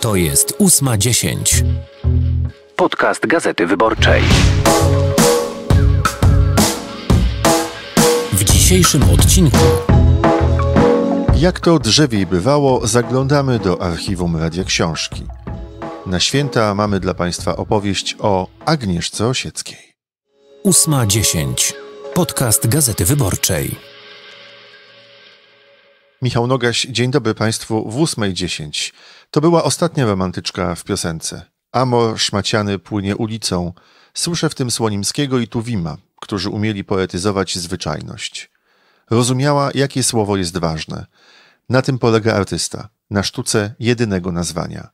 To jest 8.10. Podcast Gazety Wyborczej. W dzisiejszym odcinku. Jak to drzewiej bywało, zaglądamy do archiwum Radia Książki. Na święta mamy dla Państwa opowieść o Agnieszce Osieckiej. 8.10. Podcast Gazety Wyborczej. Michał Nogaś, dzień dobry Państwu w 8.10. To była ostatnia romantyczka w piosence. Amor szmaciany płynie ulicą. Słyszę w tym Słonimskiego i Tuwima, którzy umieli poetyzować zwyczajność. Rozumiała, jakie słowo jest ważne. Na tym polega artysta, na sztuce jedynego nazwania.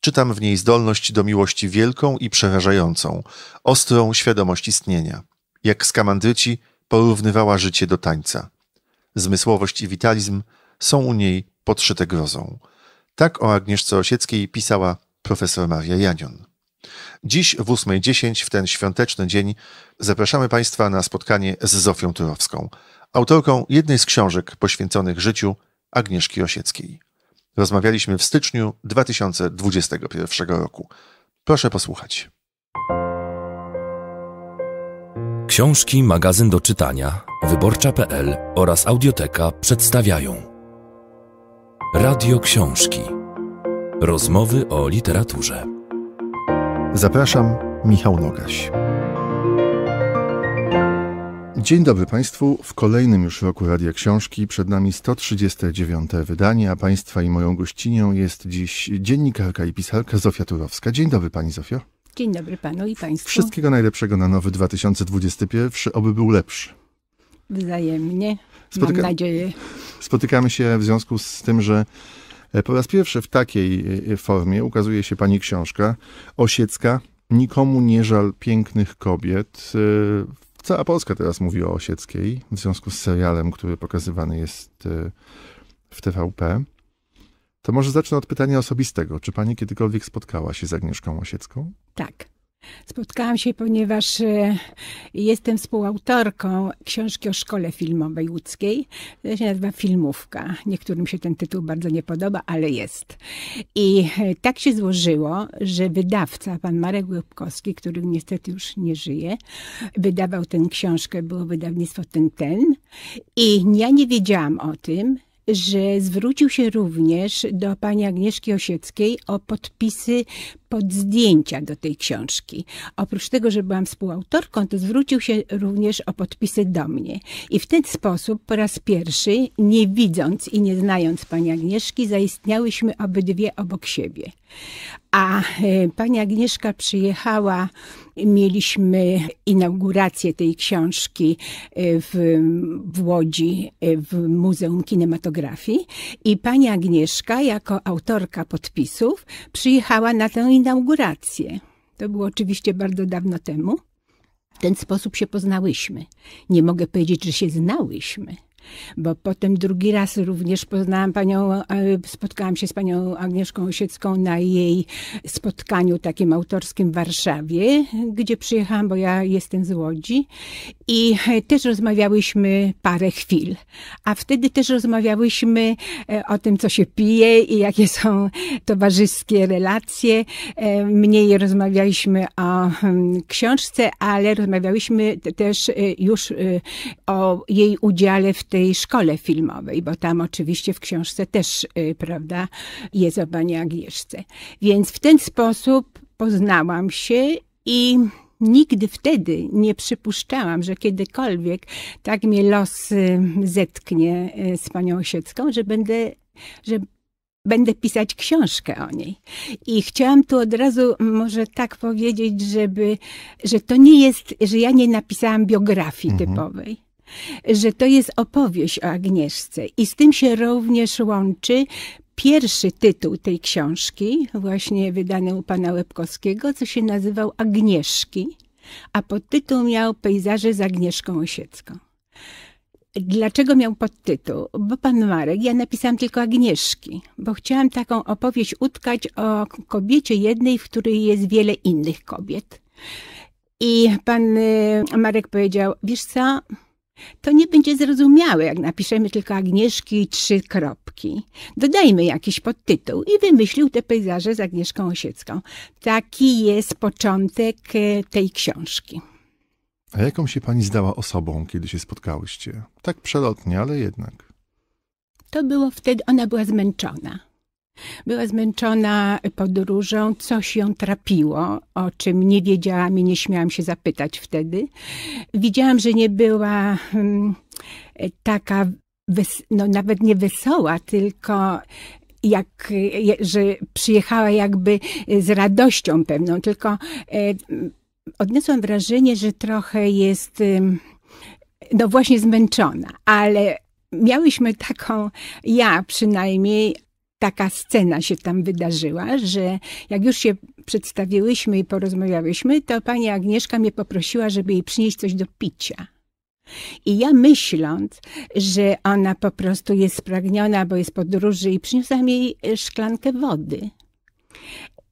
Czytam w niej zdolność do miłości wielką i przerażającą, ostrą świadomość istnienia. Jak skamandryci porównywała życie do tańca. Zmysłowość i witalizm są u niej podszyte grozą. Tak o Agnieszce Osieckiej pisała profesor Maria Janion. Dziś w 8.10 w ten świąteczny dzień zapraszamy Państwa na spotkanie z Zofią Turowską, autorką jednej z książek poświęconych życiu Agnieszki Osieckiej. Rozmawialiśmy w styczniu 2021 roku. Proszę posłuchać. Książki, magazyn do czytania, wyborcza.pl oraz audioteka przedstawiają. Radio Książki. Rozmowy o literaturze. Zapraszam, Michał Nogaś. Dzień dobry Państwu. W kolejnym już roku Radia Książki przed nami 139. wydanie, a Państwa i moją gościnią jest dziś dziennikarka i pisarka Zofia Turowska. Dzień dobry Pani Zofio. Dzień dobry Panu i Państwu. Wszystkiego najlepszego na nowy 2021, oby był lepszy. Wzajemnie. Spotyka... Mam nadzieję. Spotykamy się w związku z tym, że e, po raz pierwszy w takiej e, formie ukazuje się pani książka Osiecka. Nikomu nie żal pięknych kobiet. E, cała Polska teraz mówi o Osieckiej w związku z serialem, który pokazywany jest w TVP. To może zacznę od pytania osobistego. Czy pani kiedykolwiek spotkała się z Agnieszką Osiecką? Tak spotkałam się, ponieważ e, jestem współautorką książki o szkole filmowej łódzkiej. To się nazywa Filmówka. Niektórym się ten tytuł bardzo nie podoba, ale jest. I e, tak się złożyło, że wydawca, pan Marek Łybkowski, który niestety już nie żyje, wydawał tę książkę, było wydawnictwo Ten Ten. I ja nie wiedziałam o tym, że zwrócił się również do pani Agnieszki Osieckiej o podpisy pod zdjęcia do tej książki. Oprócz tego, że byłam współautorką, to zwrócił się również o podpisy do mnie. I w ten sposób po raz pierwszy, nie widząc i nie znając pani Agnieszki, zaistniałyśmy obydwie obok siebie. A e, pani Agnieszka przyjechała, mieliśmy inaugurację tej książki e, w, w Łodzi, e, w Muzeum Kinematografii. I pani Agnieszka, jako autorka podpisów, przyjechała na tę inaugurację. To było oczywiście bardzo dawno temu. W ten sposób się poznałyśmy. Nie mogę powiedzieć, że się znałyśmy bo potem drugi raz również poznałam panią, e, spotkałam się z panią Agnieszką Osiecką na jej spotkaniu takim autorskim w Warszawie, gdzie przyjechałam, bo ja jestem z Łodzi i też rozmawiałyśmy parę chwil. A wtedy też rozmawiałyśmy e, o tym, co się pije i jakie są towarzyskie relacje. E, mniej rozmawialiśmy o hmm, książce, ale rozmawiałyśmy też e, już o jej udziale w tej szkole filmowej, bo tam oczywiście w książce też, prawda, jest o Agnieszce. Więc w ten sposób poznałam się i Nigdy wtedy nie przypuszczałam, że kiedykolwiek tak mnie los y, zetknie y, z panią Osiecką, że będę, że będę pisać książkę o niej. I chciałam tu od razu może tak powiedzieć, żeby, że to nie jest, że ja nie napisałam biografii mhm. typowej. Że to jest opowieść o Agnieszce i z tym się również łączy pierwszy tytuł tej książki, właśnie wydany u pana Łebkowskiego, co się nazywał Agnieszki, a podtytuł miał Pejzaże z Agnieszką Osiecką. Dlaczego miał podtytuł? Bo pan Marek, ja napisałam tylko Agnieszki, bo chciałam taką opowieść utkać o kobiecie jednej, w której jest wiele innych kobiet. I pan e, Marek powiedział, wiesz co, to nie będzie zrozumiałe, jak napiszemy tylko Agnieszki i trzy kropki. Dodajmy jakiś podtytuł i wymyślił te pejzaże z Agnieszką Osiecką. Taki jest początek e, tej książki. A jaką się pani zdała osobą, kiedy się spotkałyście? Tak przelotnie, ale jednak. To było wtedy, ona była zmęczona. Była zmęczona podróżą, coś ją trapiło, o czym nie wiedziałam i nie śmiałam się zapytać wtedy. Widziałam, że nie była hmm, taka, no nawet nie wesoła, tylko jak, że przyjechała jakby z radością pewną, tylko e, odniosłam wrażenie, że trochę jest, no właśnie zmęczona, ale miałyśmy taką, ja przynajmniej, taka scena się tam wydarzyła, że jak już się przedstawiłyśmy i porozmawiałyśmy, to pani Agnieszka mnie poprosiła, żeby jej przynieść coś do picia. I ja myśląc, że ona po prostu jest spragniona, bo jest podróży i przyniosłam jej szklankę wody.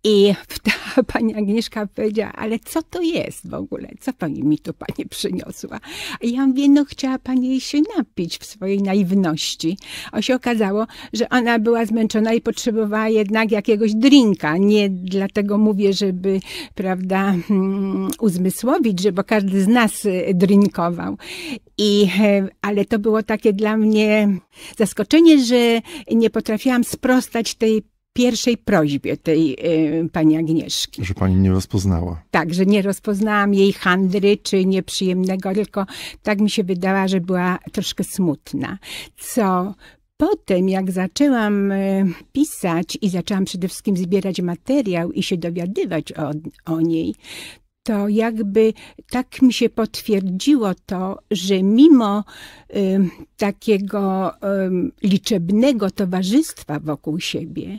I ta pani Agnieszka powiedziała, ale co to jest w ogóle? Co pani mi tu pani przyniosła? A ja mówię, no chciała pani się napić w swojej naiwności. A się okazało, że ona była zmęczona i potrzebowała jednak jakiegoś drinka. Nie dlatego mówię, żeby, prawda, mm, uzmysłowić, że bo każdy z nas y, drinkował. I, e, ale to było takie dla mnie zaskoczenie, że nie potrafiłam sprostać tej pierwszej prośbie tej y, pani Agnieszki. Że pani nie rozpoznała. Tak, że nie rozpoznałam jej handry czy nieprzyjemnego, tylko tak mi się wydała, że była troszkę smutna. Co potem, jak zaczęłam e, pisać i zaczęłam przede wszystkim zbierać materiał i się dowiadywać o, o niej, to jakby tak mi się potwierdziło to, że mimo y, takiego y, liczebnego towarzystwa wokół siebie,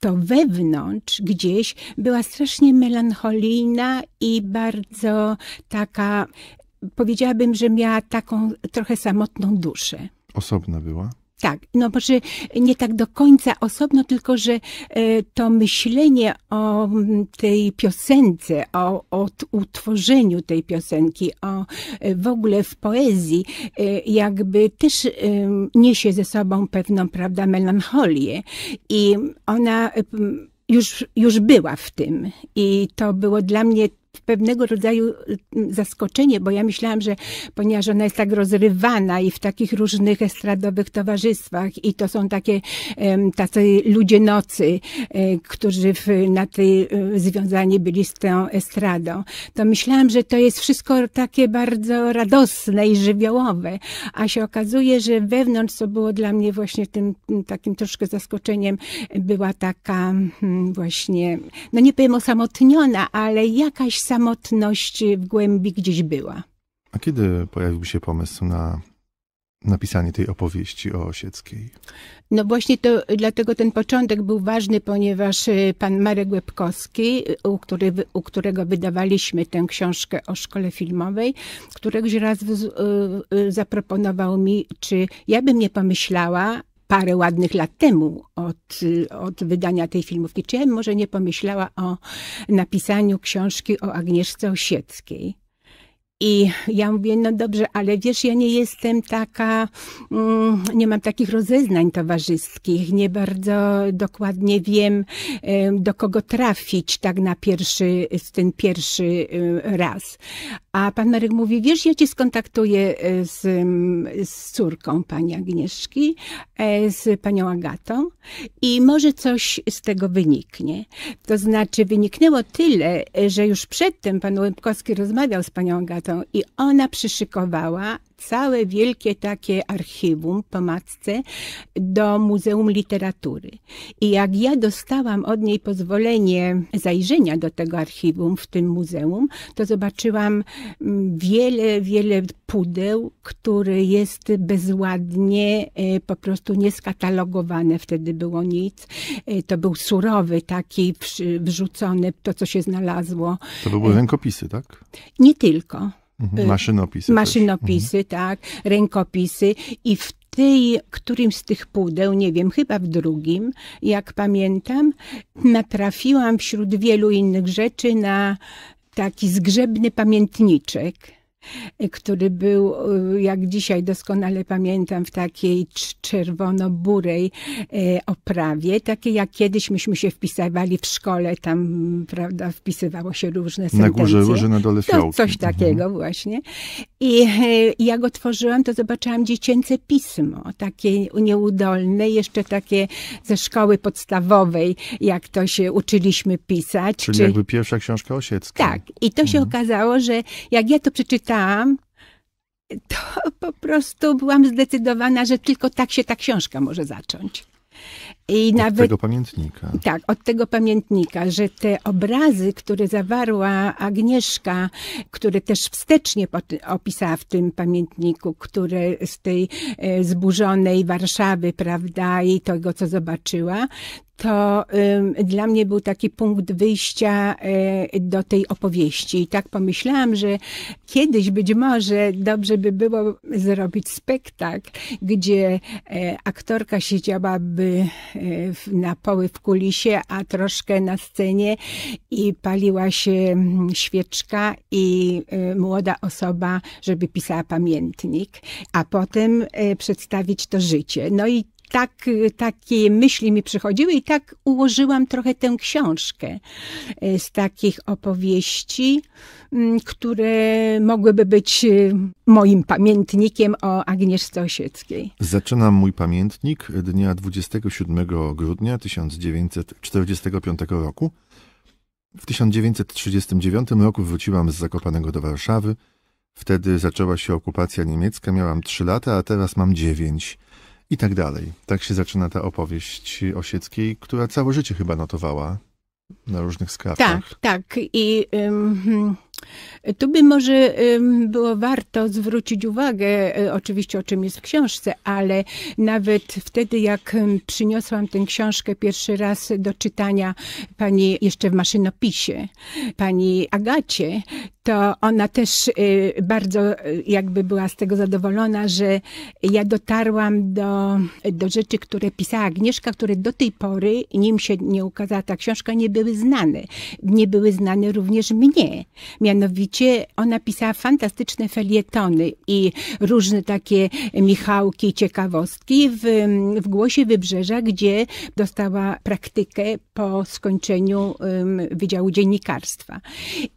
to wewnątrz gdzieś była strasznie melancholijna i bardzo taka, powiedziałabym, że miała taką trochę samotną duszę. Osobna była? Tak, no może nie tak do końca osobno, tylko że e, to myślenie o mm, tej piosence, o, o utworzeniu tej piosenki, o e, w ogóle w poezji, e, jakby też niesie ze sobą pewną, prawda, melancholię. I ona już, już była w tym. I to było dla mnie pewnego rodzaju mm, zaskoczenie, bo ja myślałam, że ponieważ ona jest tak rozrywana i w takich różnych estradowych towarzystwach i to są takie tacy ludzie nocy, e, którzy w, na tej e, związani byli z tą estradą, to myślałam, że to jest wszystko takie bardzo radosne i żywiołowe, a się okazuje, że wewnątrz, co było dla mnie właśnie tym mm, takim troszkę zaskoczeniem, była taka mm, właśnie, no nie powiem osamotniona, ale jakaś samotność y, w głębi gdzieś była. A kiedy pojawił się pomysł na napisanie tej opowieści o Osieckiej? No właśnie to, dlatego ten początek był ważny, ponieważ y, pan Marek Łebkowski, u, który, u którego wydawaliśmy tę książkę o szkole filmowej, któregoś raz y, zaproponował mi, czy ja bym nie pomyślała parę ładnych lat temu od, od wydania tej filmówki. Czy ja może nie pomyślała o napisaniu książki o Agnieszce Osieckiej? I ja mówię, no dobrze, ale wiesz, ja nie jestem taka, mm, nie mam takich rozeznań towarzyskich, nie bardzo dokładnie wiem, do kogo trafić tak na pierwszy, ten pierwszy raz. A pan Marek mówi, wiesz, ja cię skontaktuję e, z, z córką pani Agnieszki, e, z panią Agatą i może coś z tego wyniknie. To znaczy wyniknęło tyle, e, że już przedtem pan Łębkowski rozmawiał z panią Agatą, i ona przyszykowała całe wielkie takie archiwum po matce do Muzeum Literatury. I jak ja dostałam od niej pozwolenie zajrzenia do tego archiwum w tym muzeum, to zobaczyłam mm, wiele, wiele pudeł, które jest bezładnie e, po prostu nieskatalogowane. Wtedy było nic. E, to był surowy taki wrzucony, to co się znalazło. To były e, rękopisy, tak? Nie tylko. Mhm. Y, maszynopisy. Maszynopisy, mhm. tak, rękopisy i w tej, którym z tych pudeł, nie wiem, chyba w drugim, jak pamiętam, natrafiłam wśród wielu innych rzeczy na taki zgrzebny pamiętniczek który był, y, jak dzisiaj doskonale pamiętam, w takiej czerwono-burej y, oprawie, takie jak kiedyś myśmy się wpisywali w szkole, tam, prawda, wpisywało się różne na sentencje. Na górze róży, na dole fiołki. To, coś mhm. takiego mhm. właśnie. I, I y, jak otworzyłam, to zobaczyłam dziecięce pismo, takie nieudolne, jeszcze takie ze szkoły podstawowej, jak to się uczyliśmy pisać. Czyli czy... jakby pierwsza książka osiecka. Tak. I to mhm. się okazało, że jak ja to przeczytałam, tam, to po prostu byłam zdecydowana, że tylko tak się ta książka może zacząć. I od nawet, tego pamiętnika. Tak, od tego pamiętnika, że te obrazy, które zawarła Agnieszka, które też wstecznie opisała w tym pamiętniku, które z tej e, zburzonej Warszawy, prawda, i tego, co zobaczyła, to um, dla mnie był taki punkt wyjścia e, do tej opowieści. I tak pomyślałam, że kiedyś być może dobrze by było zrobić spektakl, gdzie e, aktorka siedziałaby na poły w kulisie, a troszkę na scenie i paliła się mm, świeczka i e, młoda osoba, żeby pisała pamiętnik, a potem e, przedstawić to życie. No i tak, y, takie myśli mi przychodziły i tak ułożyłam trochę tę książkę y, z takich opowieści, mm, które mogłyby być y, moim pamiętnikiem o Agnieszce Osieckiej. Zaczynam mój pamiętnik dnia 27 grudnia 1945 roku. W 1939 roku wróciłam z Zakopanego do Warszawy. Wtedy zaczęła się okupacja niemiecka, miałam 3 lata, a teraz mam 9. I tak dalej. Tak się zaczyna ta opowieść Osieckiej, która całe życie chyba notowała na różnych skrawkach. Tak, tak. I... Hmm, tu by może było warto zwrócić uwagę, e, oczywiście o czym jest w książce, ale nawet wtedy, jak przyniosłam tę książkę pierwszy raz do czytania pani jeszcze w maszynopisie, pani Agacie, to ona też e, bardzo e, jakby była z tego zadowolona, że ja dotarłam do, do rzeczy, które pisała Agnieszka, które do tej pory, nim się nie ukazała ta książka, nie były znane. Nie były znane również mnie Mianowicie ona pisała fantastyczne felietony i różne takie Michałki, ciekawostki w, w Głosie Wybrzeża, gdzie dostała praktykę po skończeniu um, Wydziału Dziennikarstwa.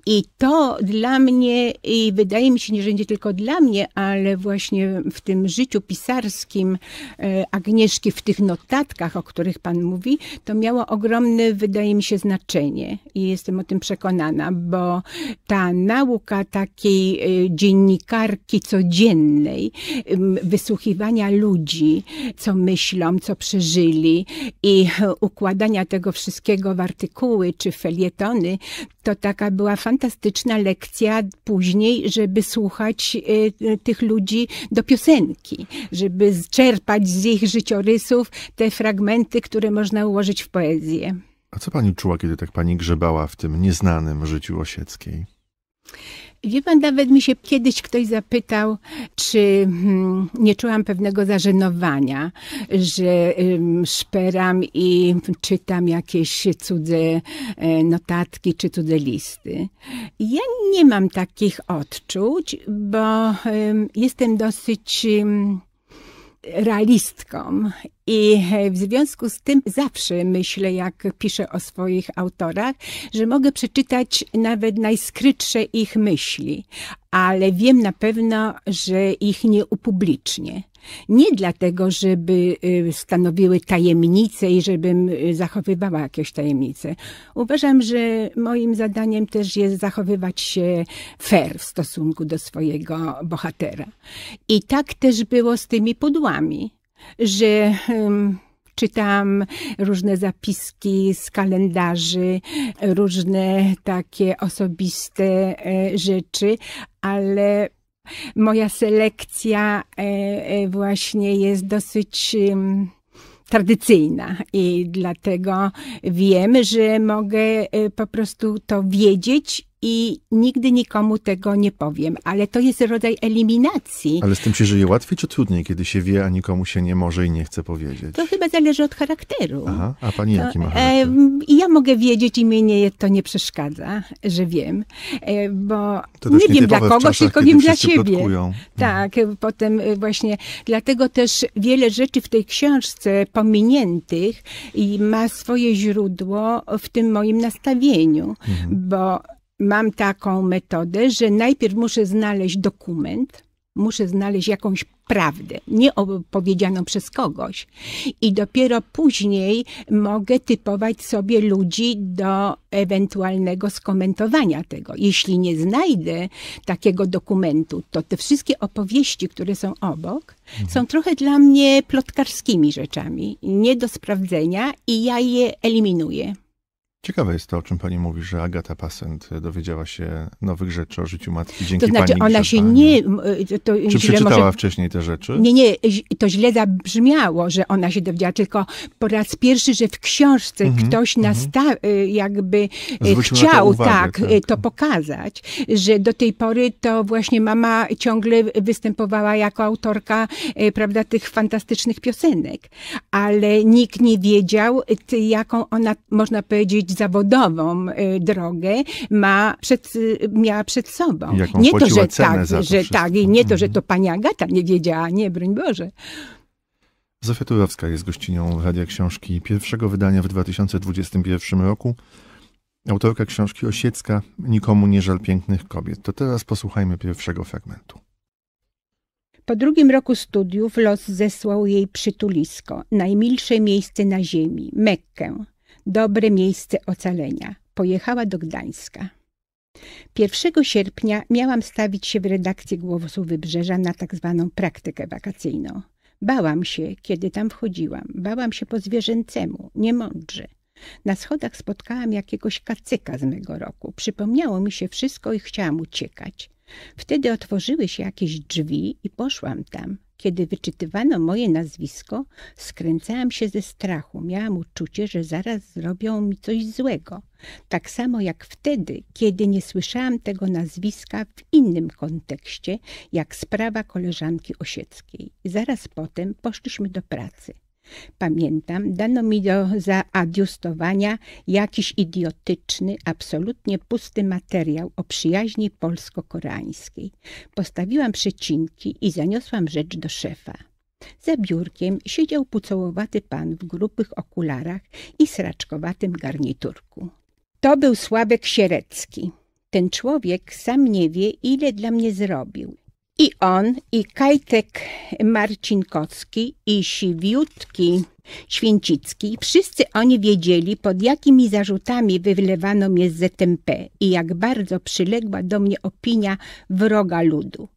I to dla mnie, i wydaje mi się, że nie tylko dla mnie, ale właśnie w tym życiu pisarskim y, Agnieszki, w tych notatkach, o których Pan mówi, to miało ogromne, wydaje mi się, znaczenie. I jestem o tym przekonana, bo ta ta nauka takiej y, dziennikarki codziennej, wysłuchiwania ludzi, co myślą, co przeżyli i układania tego wszystkiego w artykuły czy felietony, to taka była fantastyczna lekcja później, żeby słuchać y, tych ludzi do piosenki, żeby czerpać z ich życiorysów te fragmenty, które można ułożyć w poezję. A co pani czuła, kiedy tak pani grzebała w tym nieznanym życiu osieckiej? Wie pan, nawet mi się kiedyś ktoś zapytał, czy hmm, nie czułam pewnego zażenowania, że szperam i czytam jakieś cudze e, notatki czy cudze listy. Ja nie mam takich odczuć, bo jestem dosyć realistką i e, w związku z tym zawsze myślę, jak piszę o swoich autorach, że mogę przeczytać nawet najskrytsze ich myśli, ale wiem na pewno, że ich nie upublicznię. Nie dlatego, żeby y, stanowiły tajemnice i żebym y, zachowywała jakieś tajemnice. Uważam, że moim zadaniem też jest zachowywać się fair w stosunku do swojego bohatera. I tak też było z tymi pudłami, że czytam różne zapiski z kalendarzy, różne takie osobiste e, rzeczy, ale moja selekcja e, e, właśnie jest dosyć tradycyjna i dlatego wiem, że mogę e, po prostu to wiedzieć i nigdy nikomu tego nie powiem, ale to jest rodzaj eliminacji. Ale z tym się żyje łatwiej czy trudniej, kiedy się wie, a nikomu się nie może i nie chce powiedzieć? To chyba zależy od charakteru. Aha, a pani to, jaki ma charakter? E, ja mogę wiedzieć i mnie nie, to nie przeszkadza, że wiem, e, bo nie wiem dla kogoś, czasach, tylko wiem dla siebie. Plotkują. Tak, hmm. potem e, właśnie, dlatego też wiele rzeczy w tej książce pominiętych i ma swoje źródło w tym moim nastawieniu, hmm. bo mam taką metodę, że najpierw muszę znaleźć dokument, muszę znaleźć jakąś prawdę, nie opowiedzianą przez kogoś. I dopiero później mogę typować sobie ludzi do ewentualnego skomentowania tego. Jeśli nie znajdę takiego dokumentu, to te wszystkie opowieści, które są obok, mhm. są trochę dla mnie plotkarskimi rzeczami, nie do sprawdzenia i ja je eliminuję. Ciekawe jest to, o czym pani mówi, że Agata Pasent e, dowiedziała się nowych rzeczy o życiu matki dzięki pani To znaczy, pani ona się nie... E, to Czy przeczytała może, wcześniej te rzeczy? Nie, nie, to źle zabrzmiało, że ona się dowiedziała, tylko po raz pierwszy, że w książce mm -hmm, ktoś mm -hmm. nasta, e, jakby chciał to uwagę, tak, tak, to pokazać, że do tej pory to właśnie mama ciągle występowała jako autorka, prawda, tych fantastycznych piosenek, ale nikt nie wiedział, jaką ona, można powiedzieć, zawodową y, drogę ma przed, y, miała przed sobą. Jaką nie to, że tak, to że tak, i nie to, że mhm. to pani Agata nie wiedziała, nie, broń Boże. Zofia Turowska jest gościnią Radia Książki pierwszego wydania w 2021 roku. Autorka książki Osiecka Nikomu nie żal pięknych kobiet. To teraz posłuchajmy pierwszego fragmentu. Po drugim roku studiów los zesłał jej przytulisko, najmilsze miejsce na ziemi, Mekkę dobre miejsce ocalenia. Pojechała do Gdańska. 1 sierpnia miałam stawić się w redakcji Głosu Wybrzeża na tak zwaną praktykę wakacyjną. Bałam się, kiedy tam wchodziłam. Bałam się po zwierzęcemu, niemądrze. Na schodach spotkałam jakiegoś kacyka z mego roku. Przypomniało mi się wszystko i chciałam uciekać. Wtedy otworzyły się jakieś drzwi i poszłam tam. Kiedy wyczytywano moje nazwisko, skręcałam się ze strachu. Miałam uczucie, że zaraz zrobią mi coś złego. Tak samo jak wtedy, kiedy nie słyszałam tego nazwiska w innym kontekście, jak sprawa koleżanki Osieckiej. Zaraz potem poszliśmy do pracy. Pamiętam, dano mi do zaadjustowania jakiś idiotyczny, absolutnie pusty materiał o przyjaźni polsko-koreańskiej. Postawiłam przecinki i zaniosłam rzecz do szefa. Za biurkiem siedział pucołowaty pan w grubych okularach i sraczkowatym garniturku. To był Sławek Sierecki. Ten człowiek sam nie wie, ile dla mnie zrobił i on, i Kajtek Marcinkowski, i Siwiutki Święcicki, wszyscy oni wiedzieli, pod jakimi zarzutami wywlewano mnie z ZMP i jak bardzo przyległa do mnie opinia wroga ludu.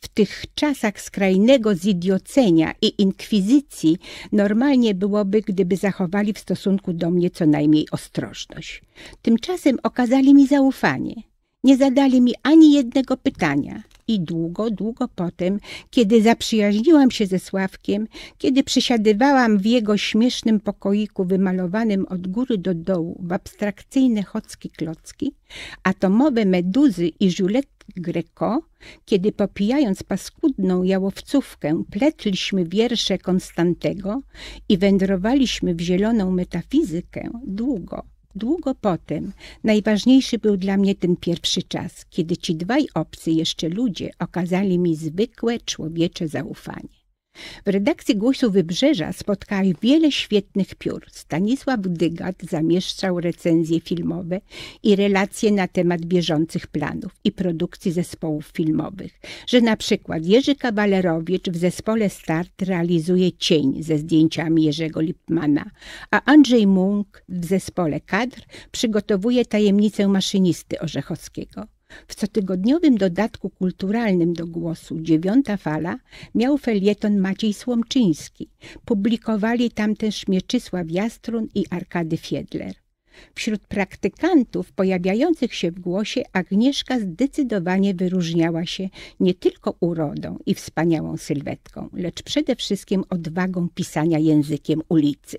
W tych czasach skrajnego zidiocenia i inkwizycji normalnie byłoby, gdyby zachowali w stosunku do mnie co najmniej ostrożność. Tymczasem okazali mi zaufanie. Nie zadali mi ani jednego pytania. I długo, długo potem, kiedy zaprzyjaźniłam się ze Sławkiem, kiedy przesiadywałam w jego śmiesznym pokoiku wymalowanym od góry do dołu w abstrakcyjne chocki klocki, atomowe meduzy i żulet Greco, kiedy popijając paskudną jałowcówkę pletliśmy wiersze Konstantego i wędrowaliśmy w zieloną metafizykę długo, długo potem najważniejszy był dla mnie ten pierwszy czas, kiedy ci dwaj obcy jeszcze ludzie okazali mi zwykłe człowiecze zaufanie. W redakcji Głosu Wybrzeża spotkałam wiele świetnych piór. Stanisław Dygat zamieszczał recenzje filmowe i relacje na temat bieżących planów i produkcji zespołów filmowych, że na przykład Jerzy Kawalerowicz w zespole Start realizuje Cień ze zdjęciami Jerzego Lipmana, a Andrzej Munk w zespole Kadr przygotowuje tajemnicę maszynisty Orzechowskiego. W cotygodniowym dodatku kulturalnym do głosu Dziewiąta Fala miał felieton Maciej Słomczyński. Publikowali tam też Mieczysław Jastrun i Arkady Fiedler. Wśród praktykantów pojawiających się w głosie Agnieszka zdecydowanie wyróżniała się nie tylko urodą i wspaniałą sylwetką, lecz przede wszystkim odwagą pisania językiem ulicy.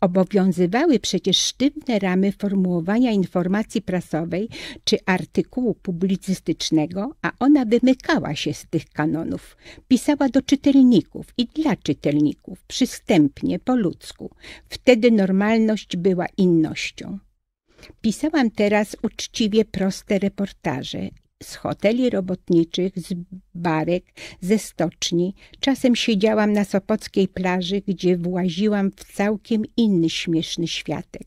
Obowiązywały przecież sztywne ramy formułowania informacji prasowej czy artykułu publicystycznego, a ona wymykała się z tych kanonów. Pisała do czytelników i dla czytelników, przystępnie, po ludzku. Wtedy normalność była innością. Pisałam teraz uczciwie proste reportaże, z hoteli robotniczych, z barek, ze stoczni. Czasem siedziałam na Sopockiej plaży, gdzie właziłam w całkiem inny śmieszny światek.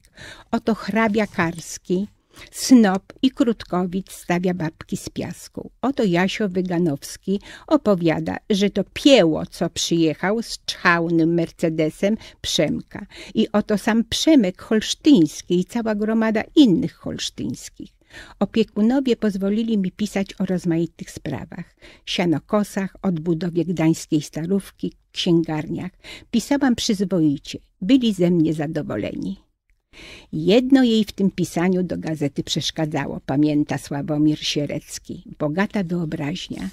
Oto hrabia karski, Snop i Krótkowic stawia babki z piasku. Oto Jasio Wyganowski opowiada, że to pieło, co przyjechał z czchałnym Mercedesem Przemka. I oto sam Przemek Holsztyński i cała gromada innych holsztyńskich. Opiekunowie pozwolili mi pisać o rozmaitych sprawach. Sianokosach, odbudowie gdańskiej starówki, księgarniach. Pisałam przyzwoicie. Byli ze mnie zadowoleni. Jedno jej w tym pisaniu do gazety przeszkadzało, pamięta Sławomir Sierecki. Bogata wyobraźnia.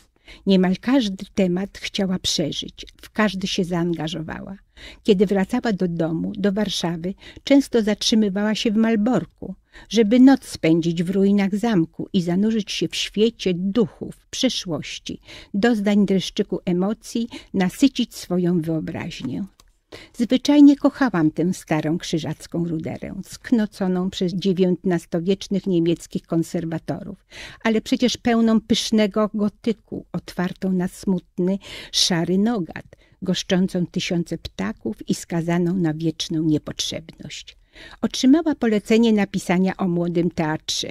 Niemal każdy temat chciała przeżyć, w każdy się zaangażowała. Kiedy wracała do domu, do Warszawy, często zatrzymywała się w Malborku żeby noc spędzić w ruinach zamku i zanurzyć się w świecie duchów, przeszłości, doznań dreszczyku emocji, nasycić swoją wyobraźnię. Zwyczajnie kochałam tę starą krzyżacką ruderę, sknoconą przez XIX-wiecznych niemieckich konserwatorów, ale przecież pełną pysznego gotyku, otwartą na smutny, szary nogat, goszczącą tysiące ptaków i skazaną na wieczną niepotrzebność otrzymała polecenie napisania o młodym teatrze.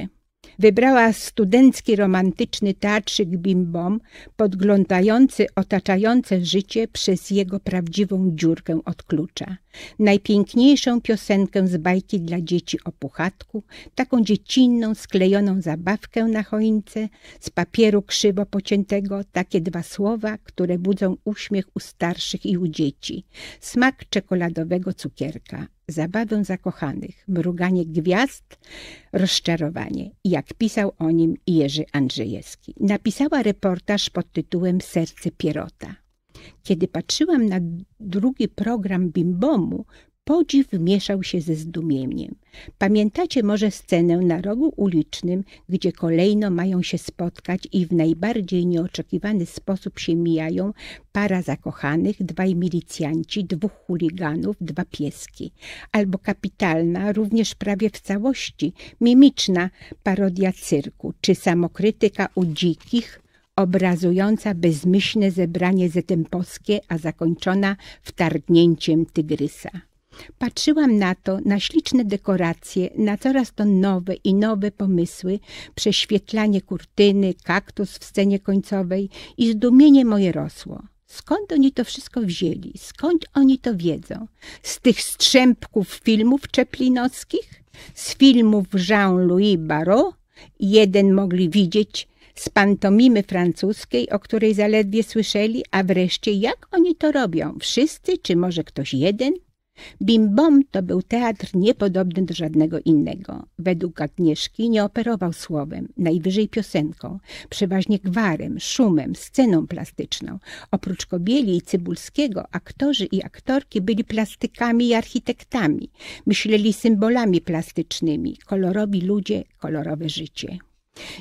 Wybrała studencki romantyczny teatrzyk bimbom, podglądający otaczające życie przez jego prawdziwą dziurkę od klucza. Najpiękniejszą piosenkę z bajki dla dzieci o puchatku, taką dziecinną, sklejoną zabawkę na choince, z papieru krzywo pociętego, takie dwa słowa, które budzą uśmiech u starszych i u dzieci. Smak czekoladowego cukierka zabawę zakochanych, mruganie gwiazd, rozczarowanie, jak pisał o nim Jerzy Andrzejewski. Napisała reportaż pod tytułem Serce Pierota. Kiedy patrzyłam na drugi program Bimbomu, Podziw mieszał się ze zdumieniem. Pamiętacie może scenę na rogu ulicznym, gdzie kolejno mają się spotkać i w najbardziej nieoczekiwany sposób się mijają para zakochanych, dwaj milicjanci, dwóch chuliganów, dwa pieski. Albo kapitalna, również prawie w całości, mimiczna parodia cyrku, czy samokrytyka u dzikich, obrazująca bezmyślne zebranie zetempowskie, a zakończona wtargnięciem tygrysa. Patrzyłam na to, na śliczne dekoracje, na coraz to nowe i nowe pomysły, prześwietlanie kurtyny, kaktus w scenie końcowej i zdumienie moje rosło. Skąd oni to wszystko wzięli? Skąd oni to wiedzą? Z tych strzępków filmów czeplinowskich? Z filmów Jean-Louis Barrault? Jeden mogli widzieć z pantomimy francuskiej, o której zaledwie słyszeli, a wreszcie jak oni to robią? Wszyscy czy może ktoś jeden? Bim Bom to był teatr niepodobny do żadnego innego. Według Agnieszki nie operował słowem, najwyżej piosenką, przeważnie gwarem, szumem, sceną plastyczną. Oprócz Kobieli i Cybulskiego, aktorzy i aktorki byli plastykami i architektami. Myśleli symbolami plastycznymi. Kolorowi ludzie, kolorowe życie.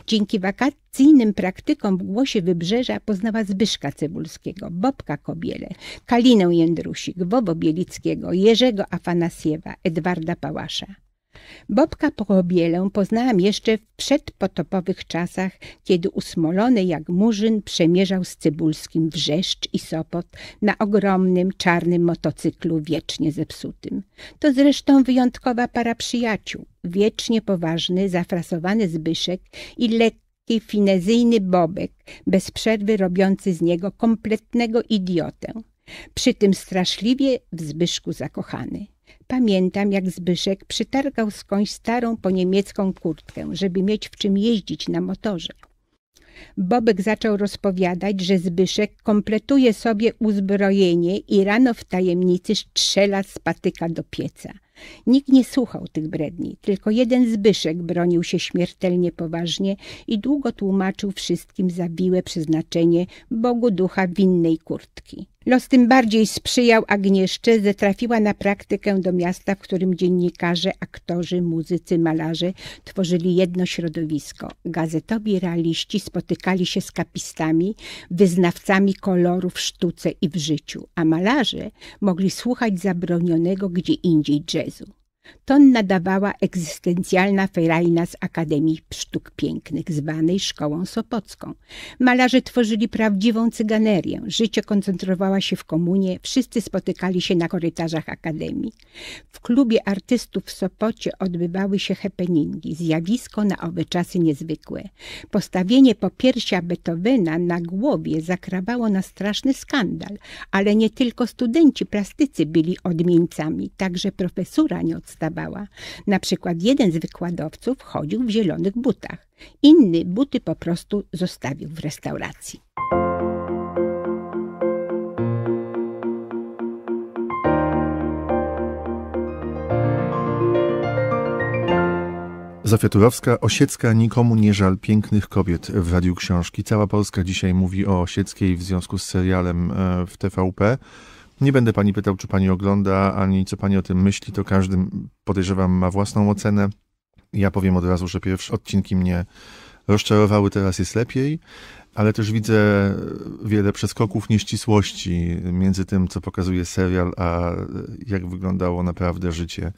Dzięki wakacyjnym praktykom w głosie Wybrzeża poznała Zbyszka Cebulskiego, Bobka Kobiele, Kalinę Jędrusik, Wobo Bielickiego, Jerzego Afanasiewa, Edwarda Pałasza. Bobka Porobielę poznałam jeszcze w przedpotopowych czasach, kiedy usmolony jak murzyn przemierzał z Cybulskim Wrzeszcz i Sopot na ogromnym czarnym motocyklu wiecznie zepsutym. To zresztą wyjątkowa para przyjaciół, wiecznie poważny, zafrasowany Zbyszek i lekki, finezyjny bobek, bez przerwy robiący z niego kompletnego idiotę, przy tym straszliwie w Zbyszku zakochany. Pamiętam, jak Zbyszek przytargał skądś starą po niemiecką kurtkę, żeby mieć w czym jeździć na motorze. Bobek zaczął rozpowiadać, że Zbyszek kompletuje sobie uzbrojenie i rano w tajemnicy strzela z patyka do pieca. Nikt nie słuchał tych bredni, tylko jeden Zbyszek bronił się śmiertelnie poważnie i długo tłumaczył wszystkim zawiłe przeznaczenie Bogu ducha winnej kurtki. Los tym bardziej sprzyjał Agnieszce, że trafiła na praktykę do miasta, w którym dziennikarze, aktorzy, muzycy, malarze tworzyli jedno środowisko. Gazetowi realiści spotykali się z kapistami, wyznawcami kolorów w sztuce i w życiu, a malarze mogli słuchać zabronionego gdzie indziej jazzu ton nadawała egzystencjalna ferajna z Akademii Sztuk Pięknych, zwanej Szkołą Sopocką. Malarze tworzyli prawdziwą cyganerię. Życie koncentrowała się w komunie, wszyscy spotykali się na korytarzach Akademii. W klubie artystów w Sopocie odbywały się happeningi, zjawisko na owe czasy niezwykłe. Postawienie popiersia Beethovena na głowie zakrawało na straszny skandal, ale nie tylko studenci plastycy byli odmieńcami, także profesura nie powstawała. Na przykład jeden z wykładowców chodził w zielonych butach, inny buty po prostu zostawił w restauracji. Zofia Turowska, Osiecka, nikomu nie żal pięknych kobiet w Radiu Książki. Cała Polska dzisiaj mówi o Osieckiej w związku z serialem e, w TVP. Nie będę pani pytał, czy pani ogląda, ani co pani o tym myśli, to każdy, podejrzewam, ma własną ocenę. Ja powiem od razu, że pierwsze odcinki mnie rozczarowały, teraz jest lepiej, ale też widzę wiele przeskoków, nieścisłości między tym, co pokazuje serial, a jak wyglądało naprawdę życie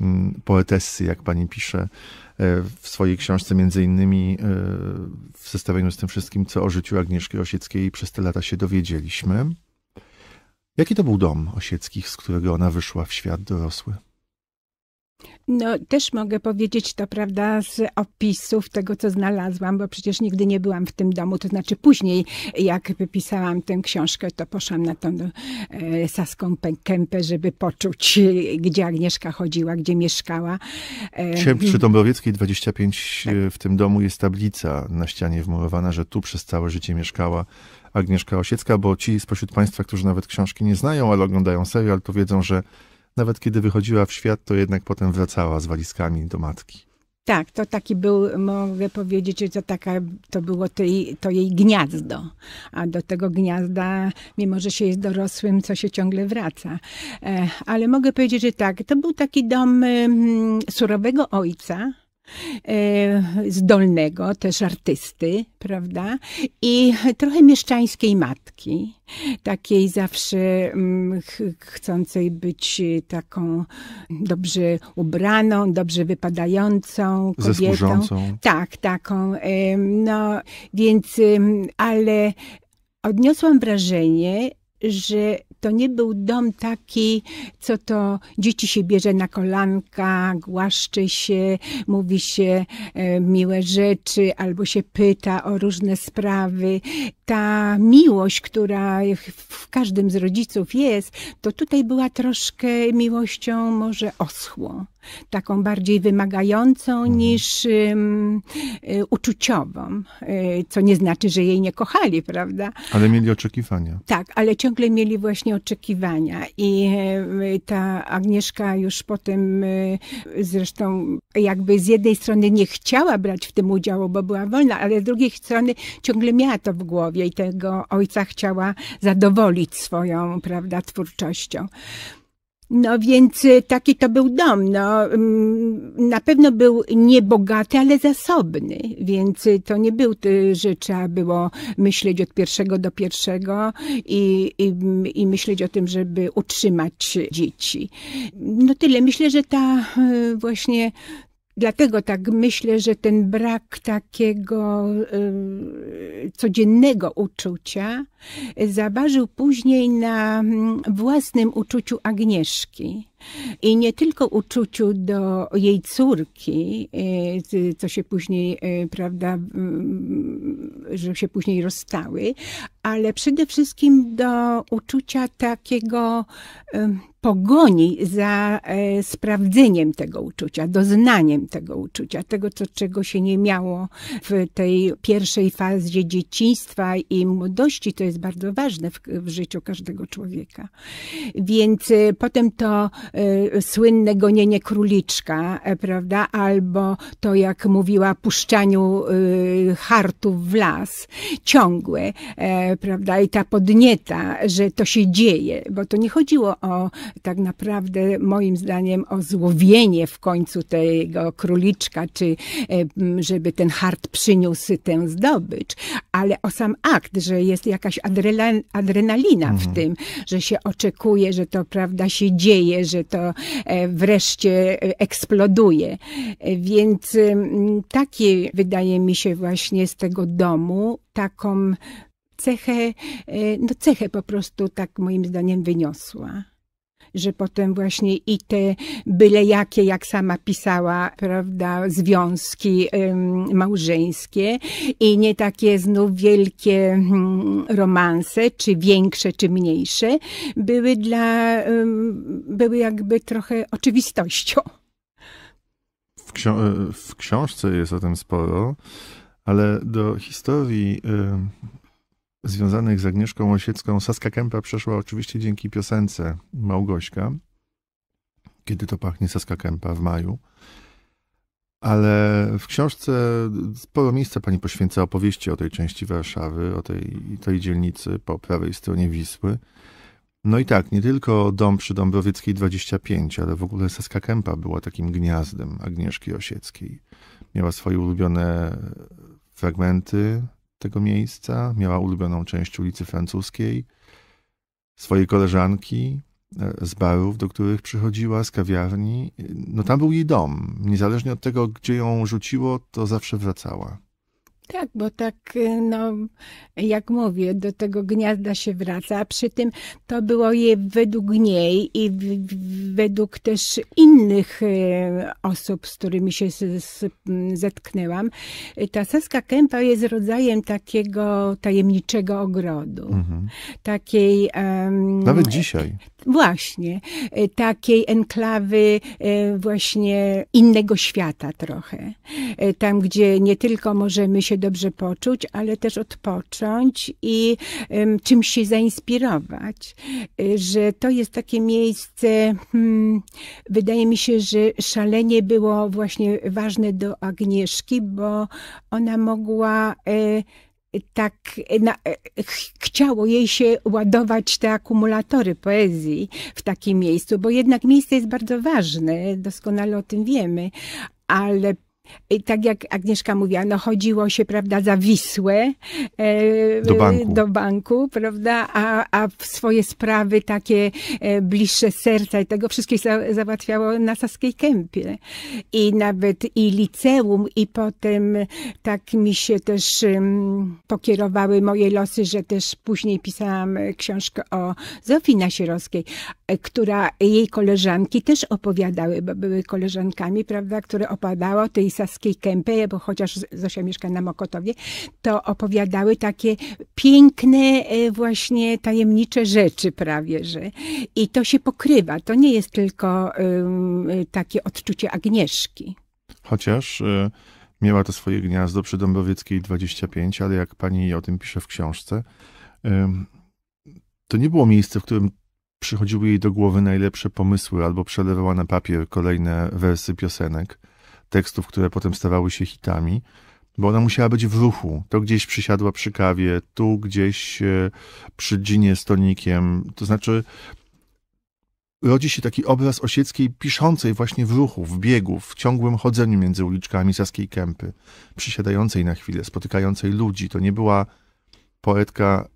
mm, poetessy, jak pani pisze e, w swojej książce, między innymi e, w zestawieniu z tym wszystkim, co o życiu Agnieszki Osieckiej przez te lata się dowiedzieliśmy. Jaki to był dom Osieckich, z którego ona wyszła w świat dorosły? No, też mogę powiedzieć to, prawda, z opisów tego, co znalazłam, bo przecież nigdy nie byłam w tym domu. To znaczy, później, jak wypisałam tę książkę, to poszłam na tą e, saską kępę, żeby poczuć, e, gdzie Agnieszka chodziła, gdzie mieszkała. E, przy mhm. Dąbrowieckiej 25 e, tak. w tym domu jest tablica na ścianie wmurowana, że tu przez całe życie mieszkała Agnieszka Osiecka, bo ci spośród Państwa, którzy nawet książki nie znają, ale oglądają serial, to wiedzą, że nawet kiedy wychodziła w świat, to jednak potem wracała z walizkami do matki. Tak, to taki był, mogę powiedzieć, że to, taka, to było to jej, gniazdo. A do tego gniazda, mimo że się jest dorosłym, co się ciągle wraca. E, ale mogę powiedzieć, że tak, to był taki dom mm, surowego ojca, E, zdolnego, też artysty, prawda? I trochę mieszczańskiej matki, takiej zawsze mm, chcącej być e, taką dobrze ubraną, dobrze wypadającą kobietą. służącą. Tak, taką. E, no, więc, ale odniosłam wrażenie, że to nie był dom taki, co to dzieci się bierze na kolanka, głaszczy się, mówi się e, miłe rzeczy albo się pyta o różne sprawy. Ta miłość, która w każdym z rodziców jest, to tutaj była troszkę miłością może oschło taką bardziej wymagającą mhm. niż um, uczuciową, y, co nie znaczy, że jej nie kochali, prawda? Ale mieli oczekiwania. Tak, ale ciągle mieli właśnie oczekiwania i y, ta Agnieszka już potem zresztą jakby z jednej strony nie chciała brać w tym udziału, bo była wolna, ale z drugiej strony ciągle miała to w głowie i tego ojca chciała zadowolić swoją, prawda, twórczością. No więc y, taki to był dom. No, mm, na pewno był niebogaty, ale zasobny, więc y, to nie był, y, że trzeba było myśleć od pierwszego do pierwszego i, i, mm, i myśleć o tym, żeby utrzymać dzieci. No tyle. Myślę, że ta właśnie Dlatego tak myślę, że ten brak takiego y, codziennego uczucia zaważył później na mm, własnym uczuciu Agnieszki. I nie tylko uczuciu do jej córki, y, co się później, y, prawda, że się później rozstały, ale przede wszystkim do uczucia takiego y, pogoni za e, sprawdzeniem tego uczucia, doznaniem tego uczucia, tego, co, czego się nie miało w tej pierwszej fazie dzieciństwa i młodości, to jest jest bardzo ważne w, w życiu każdego człowieka. Więc y, potem to y, słynne gonienie króliczka, e, prawda, albo to, jak mówiła, puszczaniu y, hartów w las, ciągłe, e, prawda, i ta podnieta, że to się dzieje, bo to nie chodziło o tak naprawdę, moim zdaniem, o złowienie w końcu tego króliczka, czy e, żeby ten hart przyniósł tę zdobycz, ale o sam akt, że jest jakaś jakaś adrenalina mhm. w tym, że się oczekuje, że to prawda się dzieje, że to e, wreszcie e, eksploduje. E, więc takie wydaje mi się właśnie z tego domu, taką cechę, no cechę po prostu tak moim zdaniem wyniosła że potem właśnie i te byle jakie, jak sama pisała, prawda, związki małżeńskie i nie takie znów wielkie mm, romanse, czy większe, czy mniejsze, były dla, były jakby trochę oczywistością. W, ksi e, w książce jest o tym sporo, ale do historii związanych z Agnieszką Osiecką Saska Kępa przeszła oczywiście dzięki piosence Małgośka, kiedy to pachnie Saska Kępa w maju. Ale w książce sporo miejsca pani poświęca opowieści o tej części Warszawy, o tej, tej dzielnicy po prawej stronie Wisły. No i tak, nie tylko dom przy Dąbrowieckiej 25, ale w ogóle Saska Kępa była takim gniazdem Agnieszki Osieckiej. Miała swoje ulubione fragmenty, tego miejsca, miała ulubioną część ulicy Francuskiej, swoje koleżanki e, z barów, do których przychodziła, z kawiarni. No tam był jej dom. Niezależnie od tego, gdzie ją rzuciło, to zawsze wracała. Tak, bo tak, y, no, jak mówię, do tego gniazda się wraca, a przy tym to było je według niej i według też innych y, osób, z którymi się zetknęłam. Ta Saska Kępa jest rodzajem takiego tajemniczego ogrodu. Mhm. Takiej... Um, Nawet dzisiaj. Właśnie, takiej enklawy y, właśnie innego świata trochę. Tam, gdzie nie tylko możemy się się dobrze poczuć, ale też odpocząć i um, czymś się zainspirować. Y, że to jest takie miejsce, hmm, wydaje mi się, że szalenie było właśnie ważne do Agnieszki, bo ona mogła e, tak na, e, chciało jej się ładować te akumulatory poezji w takim miejscu, bo jednak miejsce jest bardzo ważne, doskonale o tym wiemy, ale tak jak Agnieszka mówiła, no chodziło się, prawda, za Wisłę e, do, banku. do banku, prawda, a, a swoje sprawy takie e, bliższe serca i tego wszystkich za, załatwiało na Saskiej Kępie. I nawet i liceum i potem tak mi się też um, pokierowały moje losy, że też później pisałam książkę o Zofii Nasierowskiej, e, która jej koleżanki też opowiadały, bo były koleżankami, prawda, które opadało tej Saskiej Kępy, bo chociaż Zosia mieszka na Mokotowie, to opowiadały takie piękne e, właśnie tajemnicze rzeczy prawie, że. I to się pokrywa. To nie jest tylko um, takie odczucie Agnieszki. Chociaż y, miała to swoje gniazdo przy Dąbrowieckiej 25, ale jak pani o tym pisze w książce, y, to nie było miejsce, w którym przychodziły jej do głowy najlepsze pomysły albo przelewała na papier kolejne wersy piosenek tekstów, które potem stawały się hitami, bo ona musiała być w ruchu. To gdzieś przysiadła przy kawie, tu gdzieś e, przy dzinie z tonikiem. To znaczy, rodzi się taki obraz Osieckiej piszącej właśnie w ruchu, w biegu, w ciągłym chodzeniu między uliczkami Saskiej Kępy, przysiadającej na chwilę, spotykającej ludzi. To nie była poetka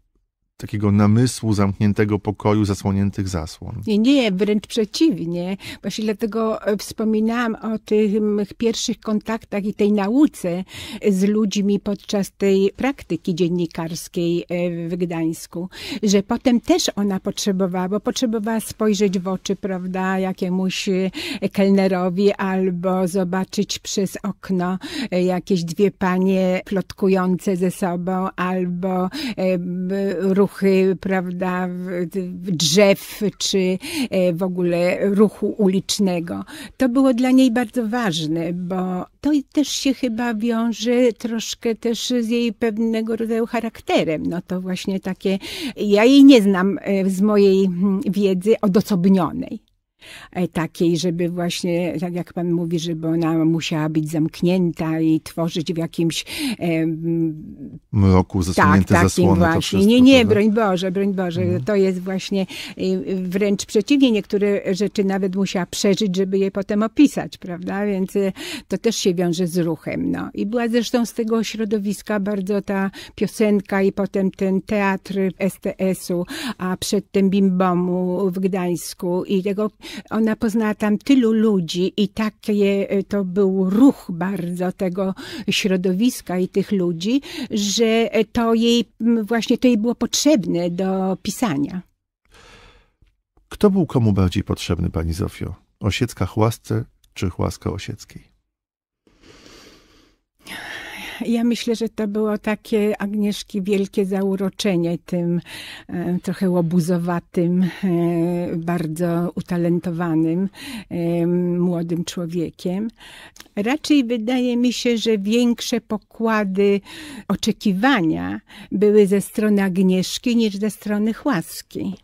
takiego namysłu zamkniętego pokoju, zasłoniętych zasłon. Nie, nie, wręcz przeciwnie. Właśnie dlatego e, wspominałam o tych pierwszych kontaktach i tej nauce z ludźmi podczas tej praktyki dziennikarskiej e, w Gdańsku, że potem też ona potrzebowała, bo potrzebowała spojrzeć w oczy, prawda, jakiemuś e, kelnerowi albo zobaczyć przez okno jakieś dwie panie plotkujące ze sobą albo ruch ruchy, prawda, drzew, czy e, w ogóle ruchu ulicznego. To było dla niej bardzo ważne, bo to też się chyba wiąże troszkę też z jej pewnego rodzaju charakterem. No to właśnie takie, ja jej nie znam e, z mojej mm, wiedzy odosobnionej. E, takiej, żeby właśnie, tak jak pan mówi, żeby ona musiała być zamknięta i tworzyć w jakimś em, mroku zasłonięte tak, zasłony. Właśnie. Wszystko, nie, nie, broń Boże, broń Boże. Mhm. To jest właśnie e, wręcz przeciwnie. Niektóre rzeczy nawet musiała przeżyć, żeby je potem opisać, prawda? Więc e, to też się wiąże z ruchem. No. I była zresztą z tego środowiska bardzo ta piosenka i potem ten teatr STS-u, a przedtem Bimbomu w Gdańsku i tego ona poznała tam tylu ludzi i takie e, to był ruch bardzo tego środowiska i tych ludzi, że e, to jej właśnie to jej było potrzebne do pisania. Kto był komu bardziej potrzebny, pani Zofio? Osiecka Chłasce czy Chłaska Osieckiej? ja myślę, że to było takie Agnieszki wielkie zauroczenie tym e, trochę łobuzowatym, e, bardzo utalentowanym e, młodym człowiekiem. Raczej wydaje mi się, że większe pokłady oczekiwania były ze strony Agnieszki niż ze strony Chłaski.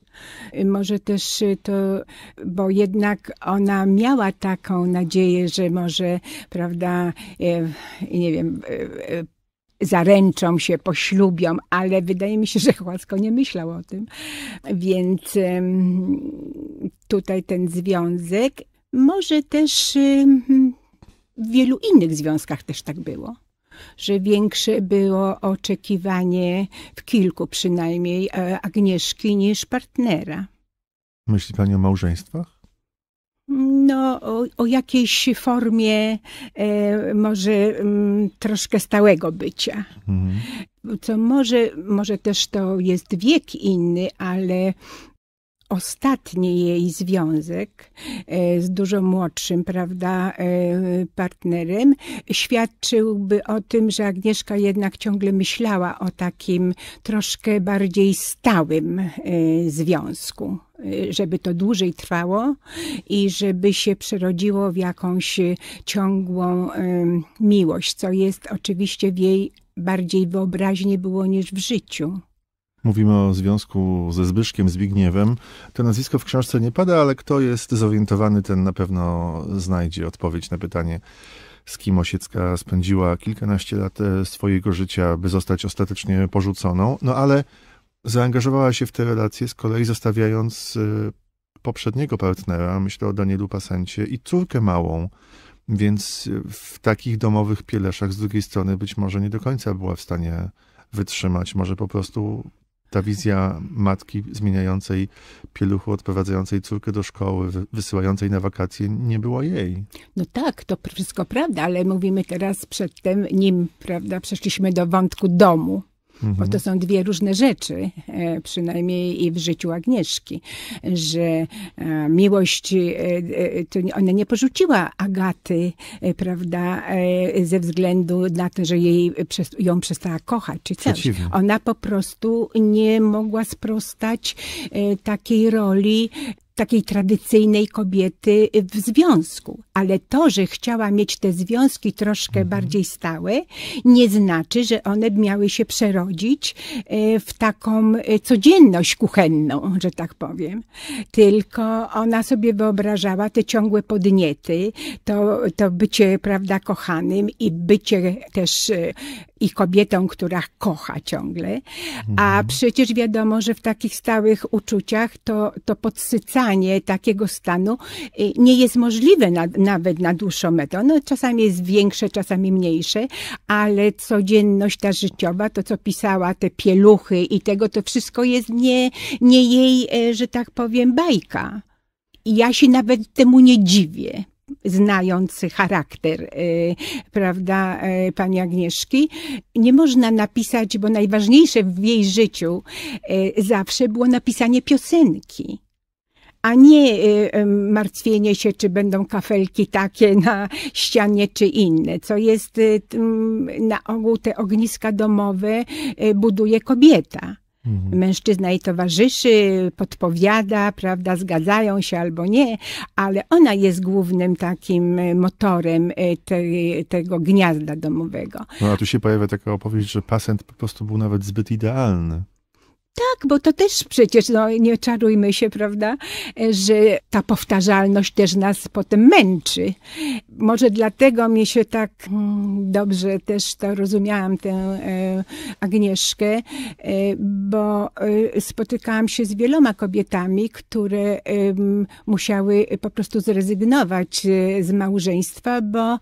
Może też y, to, bo jednak ona miała taką nadzieję, że może, prawda, e, nie wiem, e, e, zaręczą się, poślubią, ale wydaje mi się, że Chłasko nie myślał o tym. Więc tutaj ten związek, może też w wielu innych związkach też tak było że większe było oczekiwanie w kilku przynajmniej e, Agnieszki niż partnera. Myśli pani o małżeństwach? No, o, o jakiejś formie e, może m, mm, troszkę stałego bycia. Mhm. Co może, może też to jest wiek inny, ale ostatni jej związek e, z dużo młodszym, prawda, e, partnerem, świadczyłby o tym, że Agnieszka jednak ciągle myślała o takim troszkę bardziej stałym e, związku żeby to dłużej trwało i żeby się przerodziło w jakąś ciągłą miłość, co jest oczywiście w jej bardziej wyobraźni było niż w życiu. Mówimy o związku ze Zbyszkiem Zbigniewem. To nazwisko w książce nie pada, ale kto jest zorientowany, ten na pewno znajdzie odpowiedź na pytanie, z kim Osiecka spędziła kilkanaście lat e, swojego życia, by zostać ostatecznie porzuconą. No ale zaangażowała się w te relacje, z kolei zostawiając e, poprzedniego partnera, myślę o Danielu Pasencie, i córkę małą. Więc e, w takich domowych pieleszach z drugiej strony być może nie do końca była w stanie wytrzymać. Może po prostu ta wizja matki zmieniającej pieluchu, odprowadzającej córkę do szkoły, wysyłającej na wakacje, nie była jej. No tak, to wszystko prawda, ale mówimy teraz przedtem, nim, prawda, przeszliśmy do wątku domu. Mhm. Bo to są dwie różne rzeczy, e, przynajmniej i w życiu Agnieszki, że e, miłość, e, to ona nie porzuciła Agaty, prawda, ze względu na to, że jej, ją przestała kochać, czy coś. Przeciwnie. Ona po prostu nie mogła sprostać takiej roli takiej tradycyjnej kobiety w związku. Ale to, że chciała mieć te związki troszkę mhm. bardziej stałe, nie znaczy, że one miały się przerodzić e, w taką e, codzienność kuchenną, że tak powiem. Tylko ona sobie wyobrażała te ciągłe podniety, to, to bycie, prawda, kochanym i bycie też e, i kobietą, która kocha ciągle. A mhm. przecież wiadomo, że w takich stałych uczuciach to, to podsyca utrzymanie takiego stanu y, nie jest możliwe na, nawet na dłuższą metę. No, czasami jest większe, czasami mniejsze, ale codzienność ta życiowa, to co pisała, te pieluchy i tego, to wszystko jest nie, nie jej, e, że tak powiem, bajka. ja się nawet temu nie dziwię znając charakter, e, prawda, e, pani Agnieszki. Nie można napisać, bo najważniejsze w jej życiu zawsze było napisanie piosenki a nie y, martwienie się, czy będą kafelki takie na ścianie, czy inne, co jest y, na ogół te ogniska domowe y, buduje kobieta. Mhm. Mężczyzna jej towarzyszy, podpowiada, prawda, zgadzają się albo nie, ale ona jest głównym takim motorem te, tego gniazda domowego. No a tu się pojawia taka opowieść, że pasent po prostu był nawet zbyt idealny. Tak, bo to też przecież, no nie czarujmy się, prawda, że ta powtarzalność też nas potem męczy. Może dlatego mi się tak mm, dobrze też to rozumiałam, tę e, Agnieszkę, e, bo e, spotykałam się z wieloma kobietami, które musiały po prostu zrezygnować z małżeństwa, bo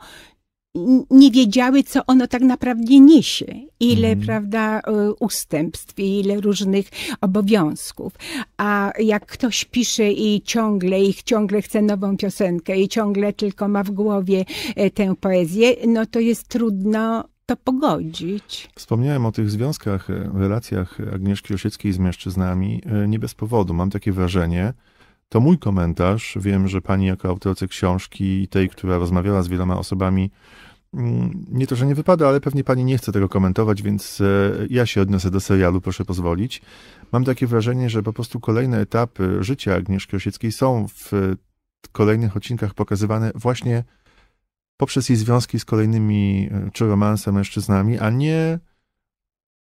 nie wiedziały, co ono tak naprawdę niesie. Ile, mm. prawda, e, ustępstw, ile różnych obowiązków. A jak ktoś pisze i ciągle, i ciągle chce nową piosenkę, i ciągle tylko ma w głowie e, tę poezję, no to jest trudno to pogodzić. Wspomniałem o tych związkach, e, relacjach Agnieszki Osieckiej z mężczyznami nie bez powodu. Mam takie wrażenie, to mój komentarz. Wiem, że pani jako autorce książki i tej, która rozmawiała z wieloma osobami, mm, nie to, że nie wypada, ale pewnie pani nie chce tego komentować, więc e, ja się odniosę do serialu, proszę pozwolić. Mam takie wrażenie, że po prostu kolejne etapy życia Agnieszki Osieckiej są w kolejnych odcinkach pokazywane właśnie poprzez jej związki z kolejnymi e, czy romanse mężczyznami, a nie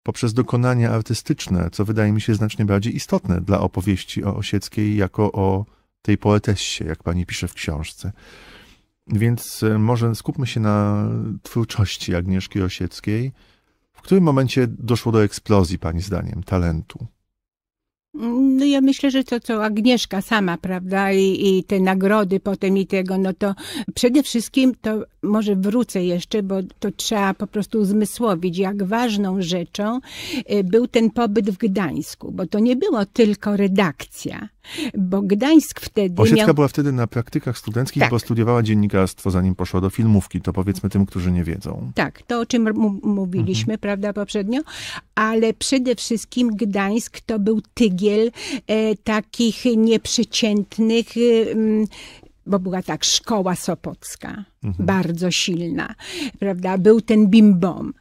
poprzez dokonania artystyczne, co wydaje mi się znacznie bardziej istotne dla opowieści o Osieckiej jako o tej poetesie, jak pani pisze w książce. Więc e, może skupmy się na twórczości Agnieszki Osieckiej. W którym momencie doszło do eksplozji, pani zdaniem, talentu? No ja myślę, że to, co Agnieszka sama, prawda, i, i te nagrody potem i tego, no to przede wszystkim to może wrócę jeszcze, bo to trzeba po prostu uzmysłowić, jak ważną rzeczą y, był ten pobyt w Gdańsku, bo to nie było tylko redakcja, bo Gdańsk wtedy. Osiecka miał... była wtedy na praktykach studenckich, tak. bo studiowała dziennikarstwo, zanim poszła do filmówki. To powiedzmy tym, którzy nie wiedzą. Tak, to o czym mówiliśmy, mhm. prawda, poprzednio. Ale przede wszystkim Gdańsk to był tygiel e, takich nieprzyciętnych. E, y, bo była tak szkoła sopocka, mhm. bardzo silna, prawda? Był ten bimbom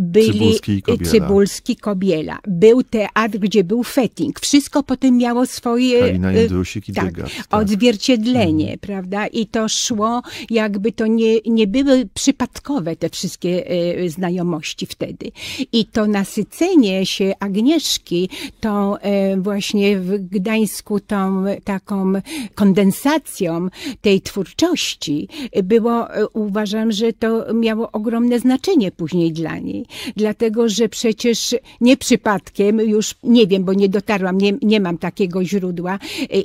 byli Cybulski i e, Kobiela. Cybulski, Kobiela. Był teatr, gdzie był fetting. Wszystko potem miało swoje e, i tak, Dygas, tak. odzwierciedlenie, mhm. prawda? I to szło, jakby to nie, nie były przypadkowe te wszystkie e, znajomości wtedy. I to nasycenie się Agnieszki tą właśnie w Gdańsku tą taką kondensacją tej twórczości było, uważam, że to miało ogromne znaczenie później dla dlatego że przecież nie przypadkiem, już nie wiem, bo nie dotarłam, nie, nie mam takiego źródła, e,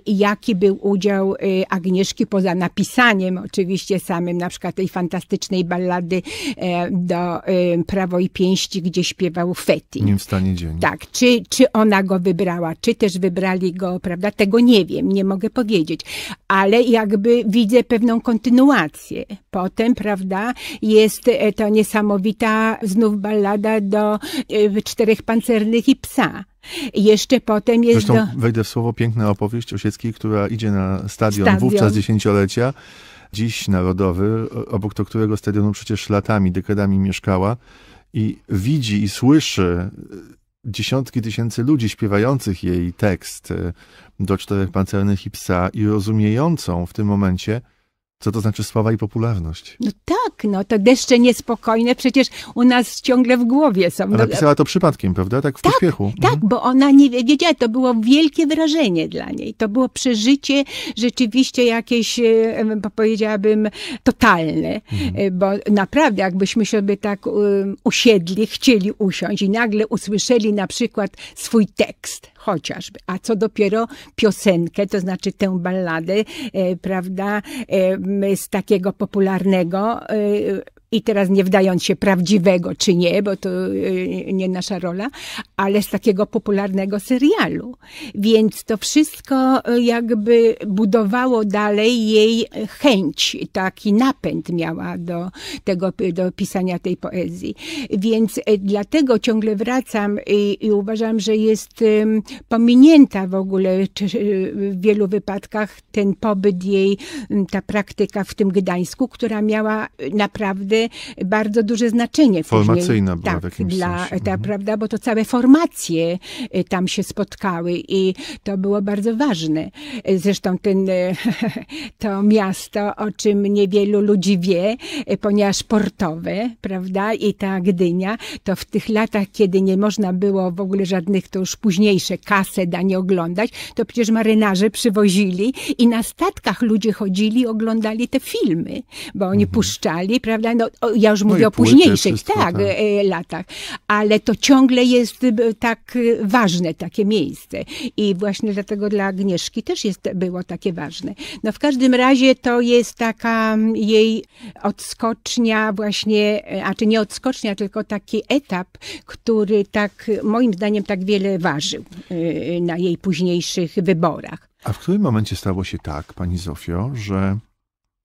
jaki był udział e, Agnieszki poza napisaniem oczywiście samym, na przykład tej fantastycznej ballady e, do Prawo i Pięści, gdzie śpiewał Feti. Nie stanie dzień. Tak, czy, czy ona go wybrała, czy też wybrali go, prawda, tego nie wiem, nie mogę powiedzieć, ale jakby widzę pewną kontynuację. Potem, prawda, jest to niesamowita znów Balada ballada do e, Czterech Pancernych i Psa. Jeszcze potem jest Zresztą do... wejdę w słowo piękna opowieść Osieckiej, która idzie na stadion, stadion. wówczas dziesięciolecia, dziś narodowy, obok to którego stadionu przecież latami, dekadami mieszkała i widzi i słyszy e, dziesiątki tysięcy ludzi śpiewających jej tekst e, do czterech pancernych i psa i rozumiejącą w tym momencie, co to znaczy sława i popularność? No tak, no to deszcze niespokojne przecież u nas ciągle w głowie są. Ale no, pisała to przypadkiem, prawda? Tak w tak, pośpiechu. Tak, mhm. bo ona nie wiedziała, to było wielkie wyrażenie dla niej. To było przeżycie rzeczywiście jakieś, e, powiedziałabym, totalne. Mhm. E, bo naprawdę, jakbyśmy sobie tak e, usiedli, chcieli usiąść i nagle usłyszeli na przykład swój tekst chociażby. A co dopiero piosenkę, to znaczy tę balladę, e, prawda, e, z takiego popularnego e, i teraz nie wdając się prawdziwego czy nie, bo to y, nie nasza rola, ale z takiego popularnego serialu. Więc to wszystko y, jakby budowało dalej jej chęć, taki napęd miała do tego, do pisania tej poezji. Więc y, dlatego ciągle wracam i, i uważam, że jest pominięta w ogóle w wielu wypadkach ten pobyt jej, ta praktyka w tym Gdańsku, która miała naprawdę bardzo duże znaczenie. Formacyjna później, była tak, w jakimś dla, sensie. Ta, mhm. prawda, bo to całe formacje y, tam się spotkały i to było bardzo ważne. Y, zresztą ten, y, to miasto, o czym niewielu ludzi wie, ponieważ portowe, prawda, i ta Gdynia, to w tych latach, kiedy nie można było w ogóle żadnych, to już późniejsze kasy da nie oglądać, to przecież marynarze przywozili i na statkach ludzie chodzili, oglądali te filmy, bo oni mhm. puszczali, prawda, no o, ja już no mówię no o późniejszych wszystko, tak, tak, e, e, latach, ale to ciągle jest y, tak y, ważne takie miejsce i właśnie dlatego dla Agnieszki też jest, było takie ważne. No w każdym razie to jest taka mm, jej odskocznia właśnie, e, a czy nie odskocznia, tylko taki etap, który tak moim zdaniem tak wiele ważył y, na jej późniejszych wyborach. A w którym momencie stało się tak, pani Zofio, że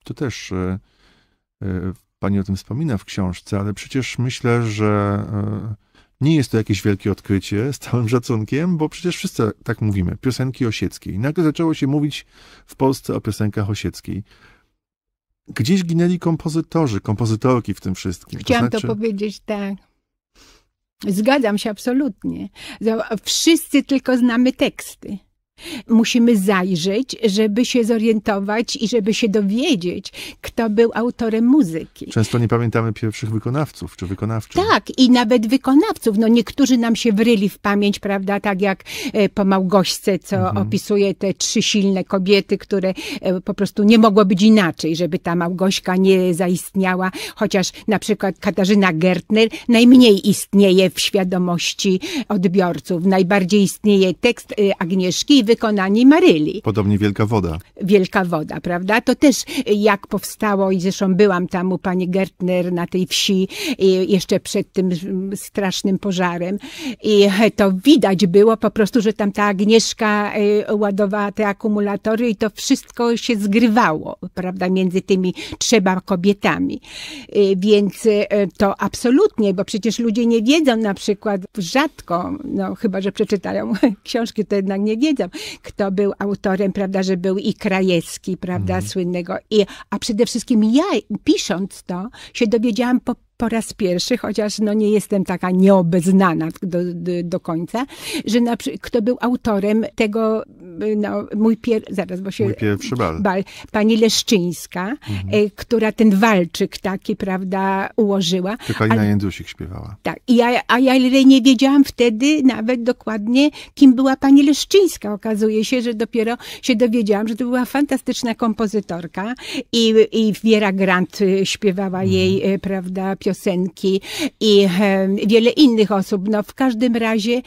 to też Pani o tym wspomina w książce, ale przecież myślę, że e, nie jest to jakieś wielkie odkrycie, z całym szacunkiem, bo przecież wszyscy tak mówimy, piosenki osieckiej. Nagle zaczęło się mówić w Polsce o piosenkach osieckiej. Gdzieś ginęli kompozytorzy, kompozytorki w tym wszystkim. Chciałam to, znaczy... to powiedzieć, tak. Zgadzam się absolutnie. Wszyscy tylko znamy teksty musimy zajrzeć, żeby się zorientować i żeby się dowiedzieć, kto był autorem muzyki. Często nie pamiętamy pierwszych wykonawców czy wykonawczyń. Tak, i nawet wykonawców. No niektórzy nam się wryli w pamięć, prawda, tak jak e, po Małgośce, co mhm. opisuje te trzy silne kobiety, które e, po prostu nie mogło być inaczej, żeby ta Małgośka nie zaistniała, chociaż na przykład Katarzyna Gertner najmniej istnieje w świadomości odbiorców. Najbardziej istnieje tekst e, Agnieszki wykonanie Maryli. Podobnie Wielka Woda. Wielka Woda, prawda? To też y, jak powstało i zresztą byłam tam u pani Gertner na tej wsi y, jeszcze przed tym y, strasznym pożarem i to widać było po prostu, że tam ta Agnieszka ładowała te akumulatory i to wszystko się zgrywało, prawda, między tymi trzema kobietami. Więc to absolutnie, bo przecież ludzie nie wiedzą na przykład rzadko, no chyba, że przeczytają książki, to jednak nie wiedzą, kto był autorem, prawda, że był i Krajewski, prawda, mm. słynnego. I, a przede wszystkim ja, pisząc to, się dowiedziałam po po raz pierwszy, chociaż no nie jestem taka nieobeznana do, do, do końca, że na, kto był autorem tego, no, mój pierwszy, zaraz, bo się... Mój pierwszy bal. bal pani Leszczyńska, mhm. E, która ten walczyk taki, prawda, ułożyła. To na a, Jędrusik śpiewała. Tak, I ja, a ja nie wiedziałam wtedy nawet dokładnie, kim była pani Leszczyńska. Okazuje się, że dopiero się dowiedziałam, że to była fantastyczna kompozytorka i, i Wiera Grant y, śpiewała mhm. jej, y, prawda, piosenkę piosenki i wiele innych osób. No w każdym razie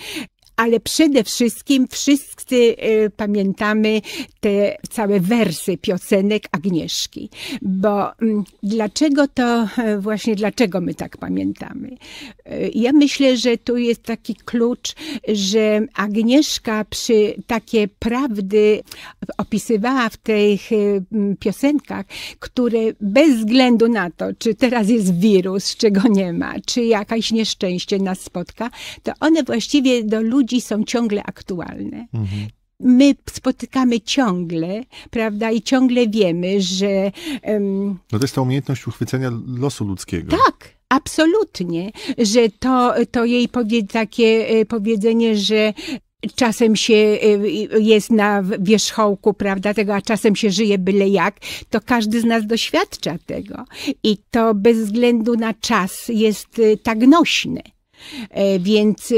ale przede wszystkim wszyscy y, pamiętamy te całe wersy piosenek Agnieszki. Bo mm, dlaczego to, e, właśnie dlaczego my tak pamiętamy? E, ja myślę, że tu jest taki klucz, że Agnieszka przy takie prawdy opisywała w tych e, piosenkach, które bez względu na to, czy teraz jest wirus, czego nie ma, czy jakaś nieszczęście nas spotka, to one właściwie do ludzi są ciągle aktualne. Mhm my spotykamy ciągle, prawda, i ciągle wiemy, że. Um... No to jest ta umiejętność uchwycenia losu ludzkiego. Tak, Absolutnie, że to, to jej powie, takie e, powiedzenie, że czasem się e, jest na wierzchołku, prawda, tego, a czasem się żyje byle jak, to każdy z nas doświadcza tego. I to bez względu na czas jest e, tak nośne. Więc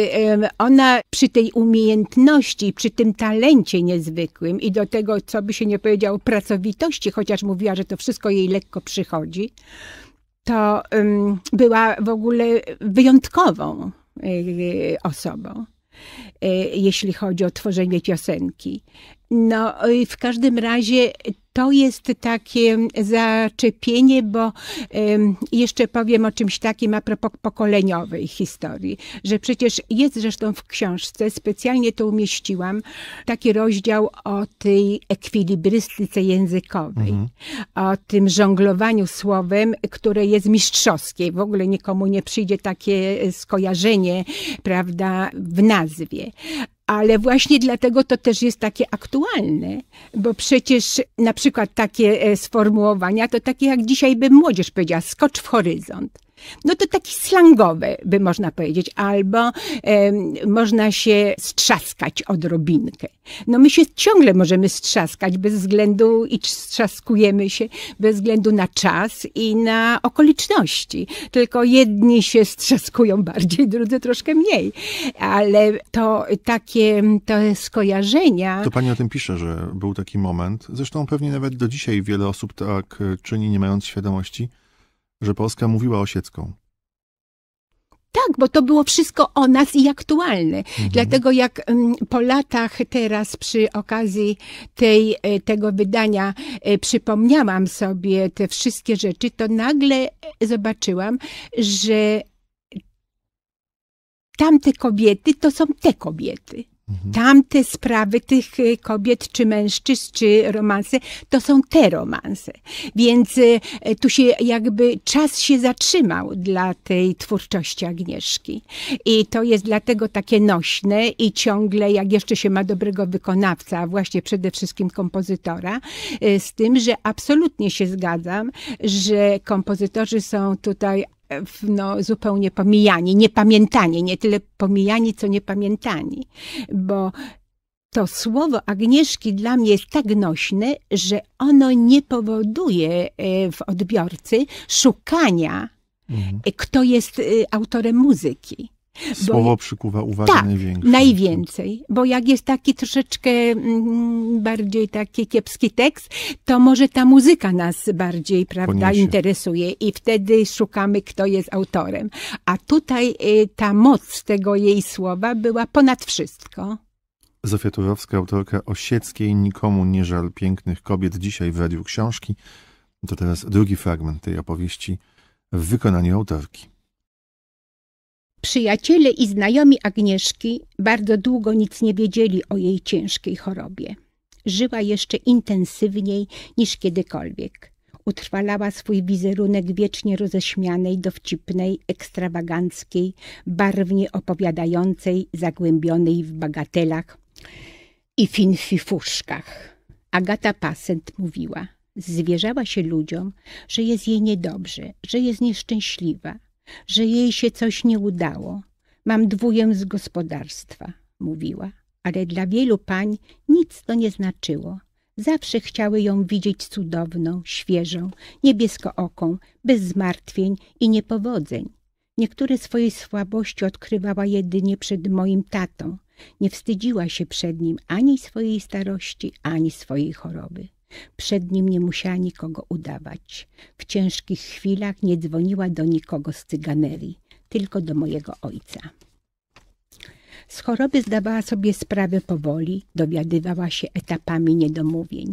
ona przy tej umiejętności, przy tym talencie niezwykłym i do tego, co by się nie powiedział, pracowitości, chociaż mówiła, że to wszystko jej lekko przychodzi, to była w ogóle wyjątkową y, osobą, y, jeśli chodzi o tworzenie piosenki. No, y, w każdym razie to jest takie zaczepienie, bo jeszcze powiem o czymś takim a propos pokoleniowej historii, że przecież jest zresztą w książce, specjalnie to umieściłam, taki rozdział o tej ekwilibrystyce językowej, mhm. o tym żonglowaniu słowem, które jest mistrzowskie. W ogóle nikomu nie przyjdzie takie skojarzenie, prawda, w nazwie ale właśnie dlatego to też jest takie aktualne, bo przecież na przykład takie e, sformułowania to takie jak dzisiaj by młodzież powiedziała, skocz w horyzont. No to taki slangowy, by można powiedzieć, albo e, można się strzaskać odrobinkę. No my się ciągle możemy strzaskać bez względu i strzaskujemy się bez względu na czas i na okoliczności. Tylko jedni się strzaskują bardziej, drudzy troszkę mniej. Ale to takie to skojarzenia. To pani o tym pisze, że był taki moment. Zresztą pewnie nawet do dzisiaj wiele osób tak czyni, nie mając świadomości że Polska mówiła osiecką. Tak, bo to było wszystko o nas i aktualne. Mhm. Dlatego jak mm, po latach teraz przy okazji tej, e, tego wydania e, przypomniałam sobie te wszystkie rzeczy, to nagle e, zobaczyłam, że tamte kobiety to są te kobiety. Mhm. Tamte sprawy tych y, kobiet, czy mężczyzn, czy romanse, to są te romanse. Więc y, y, tu się jakby czas się zatrzymał dla tej twórczości Agnieszki. I to jest dlatego takie nośne i ciągle, jak jeszcze się ma dobrego wykonawca, a właśnie przede wszystkim kompozytora, z tym, że absolutnie się zgadzam, że kompozytorzy są tutaj no, zupełnie pomijani, niepamiętani, nie tyle pomijani, co niepamiętani, bo to słowo Agnieszki dla mnie jest tak nośne, że ono nie powoduje e, w odbiorcy szukania, mhm. E, kto jest e, autorem muzyki. Słowo bo, przykuwa uwagę tak, największą. najwięcej. Bo jak jest taki troszeczkę mm, bardziej taki kiepski tekst, to może ta muzyka nas bardziej, prawda, Poniesie. interesuje i wtedy szukamy, kto jest autorem. A tutaj y, ta moc tego jej słowa była ponad wszystko. Zofia Turowska, autorka Osieckiej, nikomu nie żal pięknych kobiet, dzisiaj w Radiu Książki. To teraz drugi fragment tej opowieści w wykonaniu autorki. Przyjaciele i znajomi Agnieszki bardzo długo nic nie wiedzieli o jej ciężkiej chorobie. Żyła jeszcze intensywniej niż kiedykolwiek. Utrwalała swój wizerunek wiecznie roześmianej, dowcipnej, ekstrawaganckiej, barwnie opowiadającej, zagłębionej w bagatelach i finfifuszkach. Agata Pasent mówiła, zwierzała się ludziom, że jest jej niedobrze, że jest nieszczęśliwa, że jej się coś nie udało. Mam dwóję z gospodarstwa, mówiła, ale dla wielu pań nic to nie znaczyło. Zawsze chciały ją widzieć cudowną, świeżą, niebieskooką, bez zmartwień i niepowodzeń. Niektóre swoje słabości odkrywała jedynie przed moim tatą. Nie wstydziła się przed nim ani swojej starości, ani swojej choroby. Przed nim nie musiała nikogo udawać. W ciężkich chwilach nie dzwoniła do nikogo z cyganerii, tylko do mojego ojca. Z choroby zdawała sobie sprawę powoli, dowiadywała się etapami niedomówień.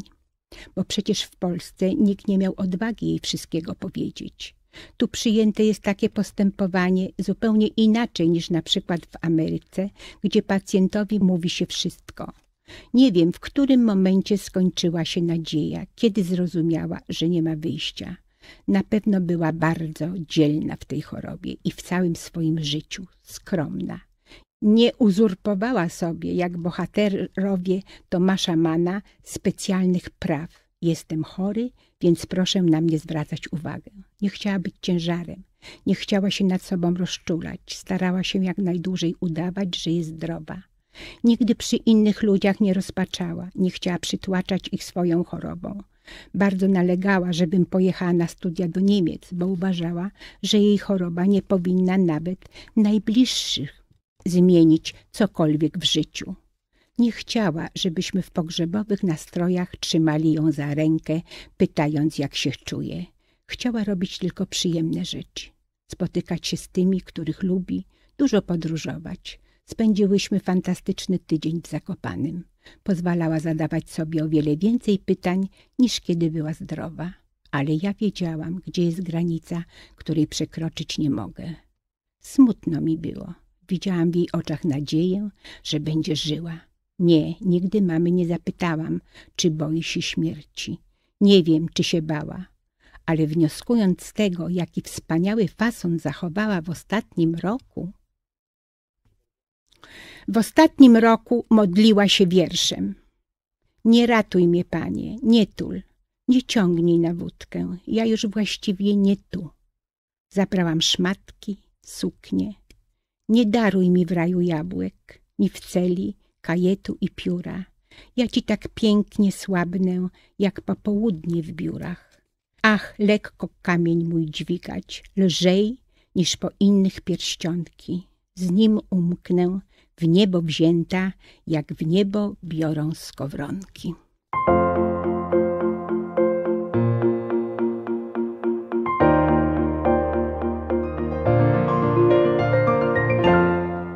Bo przecież w Polsce nikt nie miał odwagi jej wszystkiego powiedzieć. Tu przyjęte jest takie postępowanie zupełnie inaczej niż na przykład w Ameryce, gdzie pacjentowi mówi się wszystko – nie wiem, w którym momencie skończyła się nadzieja, kiedy zrozumiała, że nie ma wyjścia. Na pewno była bardzo dzielna w tej chorobie i w całym swoim życiu, skromna. Nie uzurpowała sobie, jak bohaterowie Tomasza Mana, specjalnych praw. Jestem chory, więc proszę na mnie zwracać uwagę. Nie chciała być ciężarem, nie chciała się nad sobą rozczulać, starała się jak najdłużej udawać, że jest zdrowa. Nigdy przy innych ludziach nie rozpaczała, nie chciała przytłaczać ich swoją chorobą. Bardzo nalegała, żebym pojechała na studia do Niemiec, bo uważała, że jej choroba nie powinna nawet najbliższych zmienić cokolwiek w życiu. Nie chciała, żebyśmy w pogrzebowych nastrojach trzymali ją za rękę, pytając jak się czuje. Chciała robić tylko przyjemne rzeczy. Spotykać się z tymi, których lubi, dużo podróżować. Spędziłyśmy fantastyczny tydzień w Zakopanym. Pozwalała zadawać sobie o wiele więcej pytań niż kiedy była zdrowa, ale ja wiedziałam, gdzie jest granica, której przekroczyć nie mogę. Smutno mi było. Widziałam w jej oczach nadzieję, że będzie żyła. Nie, nigdy mamy nie zapytałam, czy boi się śmierci. Nie wiem, czy się bała, ale wnioskując z tego, jaki wspaniały fason zachowała w ostatnim roku, w ostatnim roku modliła się wierszem. Nie ratuj mnie, Panie, nie tul, nie ciągnij na wódkę, ja już właściwie nie tu. Zaprałam szmatki, suknie. Nie daruj mi w raju jabłek, ni w celi, kajetu i pióra. Ja ci tak pięknie słabnę, jak popołudnie w biurach. Ach, lekko kamień mój dźwigać, lżej niż po innych pierścionki. Z nim umknę, w niebo wzięta, jak w niebo biorą skowronki.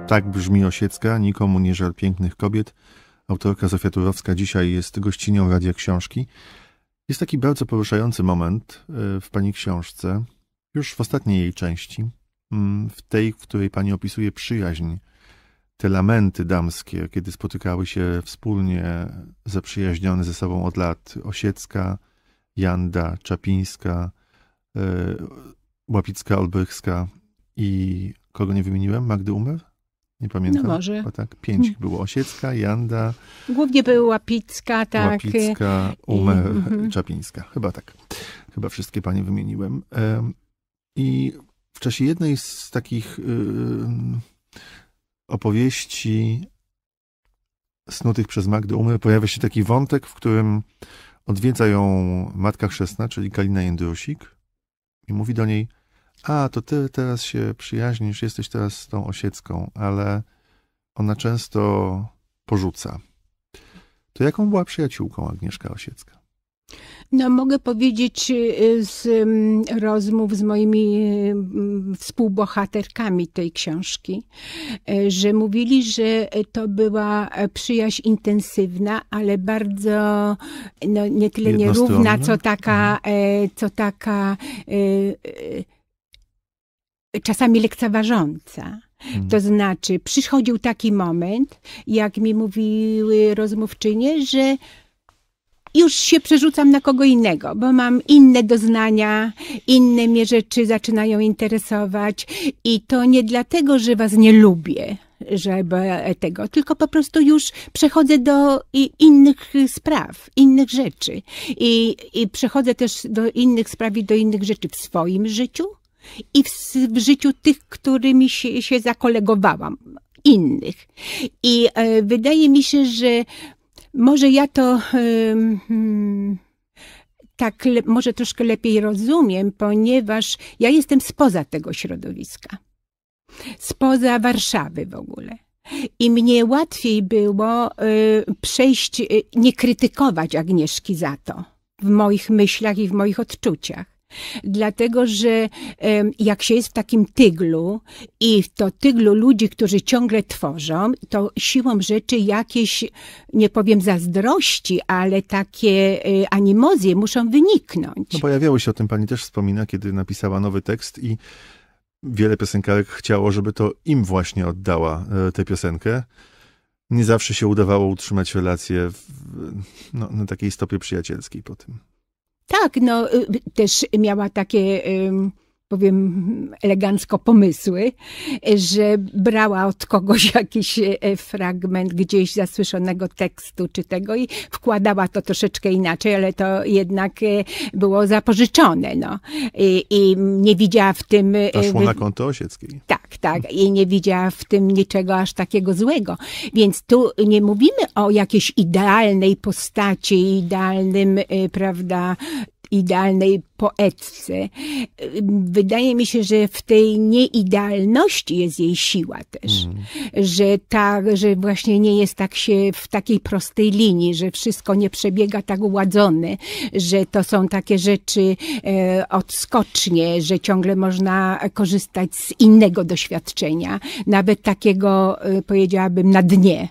Tak brzmi Osiecka, nikomu nie żal pięknych kobiet. Autorka Zofia Turowska dzisiaj jest gościnią Radia Książki. Jest taki bardzo poruszający moment e, w pani książce, już w ostatniej jej części, mm, w tej, w której pani opisuje przyjaźń te lamenty damskie, kiedy spotykały się wspólnie zaprzyjaźnione ze sobą od lat Osiecka, Janda, Czapińska, e, Łapicka, Olbychska i kogo nie wymieniłem? Magdy Umer? Nie pamiętam. No może. Chyba tak, pięć hmm. było. Osiecka, Janda. Głównie były Łapicka, tak. Łapicka, Umer, i, mhm. Czapińska. Chyba tak. Chyba wszystkie panie wymieniłem. E, I w czasie jednej z takich y, opowieści snutych przez Magdę Umy pojawia się taki wątek, w którym odwiedza ją matka chrzestna, czyli Kalina Jędrusik i mówi do niej, a, to ty teraz się przyjaźnisz, jesteś teraz z tą Osiecką, ale ona często porzuca. To jaką była przyjaciółką Agnieszka Osiecka? No, mogę powiedzieć y, z mm, rozmów z moimi y, mm, współbohaterkami tej książki, y, że mówili, że to była e, przyjaźń intensywna, ale bardzo no, nie tyle nierówna, co taka, mhm. e, co taka e, czasami lekceważąca. Hmm. To znaczy, przychodził taki moment, jak mi mówiły rozmówczynie, że już się przerzucam na kogo innego, bo mam inne doznania, inne mnie rzeczy zaczynają interesować i to nie dlatego, że was nie lubię, żeby tego, tylko po prostu już przechodzę do innych spraw, innych rzeczy i, i przechodzę też do innych spraw i do innych rzeczy w swoim życiu i w, w życiu tych, którymi się, się zakolegowałam innych. I e, wydaje mi się, że może ja to hmm, tak może troszkę lepiej rozumiem, ponieważ ja jestem spoza tego środowiska, spoza Warszawy w ogóle. I mnie łatwiej było y, przejść, y, nie krytykować Agnieszki za to w moich myślach i w moich odczuciach. Dlatego, że jak się jest w takim tyglu i w to tyglu ludzi, którzy ciągle tworzą, to siłą rzeczy jakieś, nie powiem zazdrości, ale takie y, animozje muszą wyniknąć. No pojawiało się o tym, pani też wspomina, kiedy napisała nowy tekst i wiele piosenkarek chciało, żeby to im właśnie oddała e, tę piosenkę. Nie zawsze się udawało utrzymać relacje w, no, na takiej stopie przyjacielskiej po tym. Tak, no y, y, też miała takie powiem elegancko, pomysły, że brała od kogoś jakiś e, fragment gdzieś zasłyszonego tekstu czy tego i wkładała to troszeczkę inaczej, ale to jednak e, było zapożyczone. No. I, i nie widziała w tym... To e, na konto Osieckiej. Tak, tak. I nie widziała w tym niczego aż takiego złego. Więc tu nie mówimy o jakiejś idealnej postaci, idealnym, prawda, idealnej poetce. Wydaje mi się, że w tej nieidealności jest jej siła też, mm. że, tak, że właśnie nie jest tak się w takiej prostej linii, że wszystko nie przebiega tak ładzone, że to są takie rzeczy e, odskocznie, że ciągle można korzystać z innego doświadczenia, nawet takiego, e, powiedziałabym, na dnie.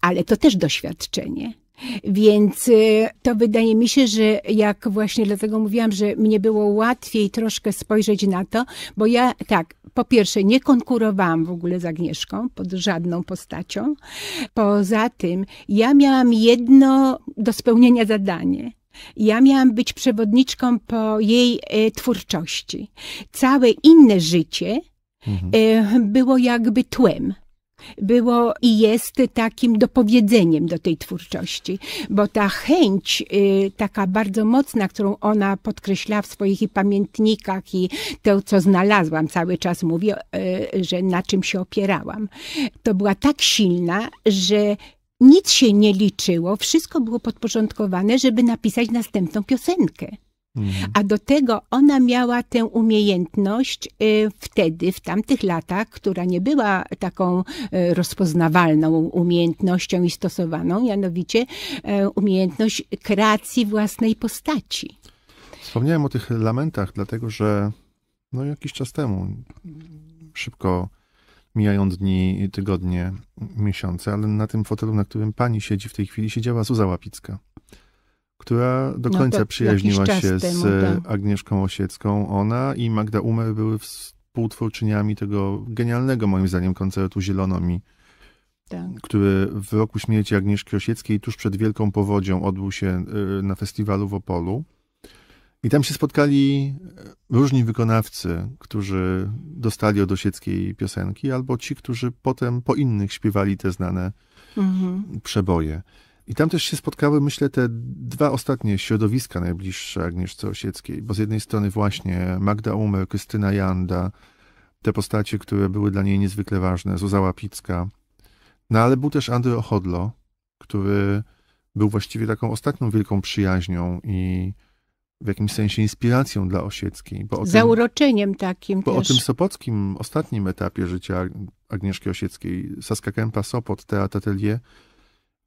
Ale to też doświadczenie. Więc y, to wydaje mi się, że jak właśnie dlatego mówiłam, że mnie było łatwiej troszkę spojrzeć na to, bo ja tak, po pierwsze nie konkurowałam w ogóle z Agnieszką pod żadną postacią. Poza tym ja miałam jedno do spełnienia zadanie. Ja miałam być przewodniczką po jej y, twórczości. Całe inne życie mhm. Y, było jakby tłem było i jest takim dopowiedzeniem do tej twórczości, bo ta chęć y, taka bardzo mocna, którą ona podkreśla w swoich pamiętnikach i to, co znalazłam, cały czas mówię, y, że na czym się opierałam, to była tak silna, że nic się nie liczyło, wszystko było podporządkowane, żeby napisać następną piosenkę. Mhm. A do tego ona miała tę umiejętność y, wtedy, w tamtych latach, która nie była taką y, rozpoznawalną umiejętnością i stosowaną, mianowicie y, umiejętność kreacji własnej postaci. Wspomniałem o tych lamentach, dlatego że no jakiś czas temu, szybko mijają dni, tygodnie, miesiące, ale na tym fotelu, na którym pani siedzi w tej chwili, siedziała Zuza Łapicka która do no, końca przyjaźniła się temu, z tak. Agnieszką Osiecką. Ona i Magda Umer były współtwórczyniami tego genialnego, moim zdaniem, koncertu Zielono mi, tak. który w roku śmierci Agnieszki Osieckiej tuż przed Wielką Powodzią odbył się y, na festiwalu w Opolu. I tam się spotkali y, różni wykonawcy, którzy dostali od Osieckiej piosenki, albo ci, którzy potem po innych śpiewali te znane mhm. przeboje. I tam też się spotkały, myślę, te dwa ostatnie środowiska najbliższe Agnieszce Osieckiej, bo z jednej strony właśnie Magda Umer, Krystyna Janda, te postacie, które były dla niej niezwykle ważne, Zuza Łapicka, no ale był też Andrzej Ochodlo, który był właściwie taką ostatnią wielką przyjaźnią i w jakimś sensie inspiracją dla Osieckiej. Bo o Zauroczeniem takim Bo też. o tym Sopockim, ostatnim etapie życia Agnieszki Osieckiej, Saska Kępa, Sopot, Teatr Atelier,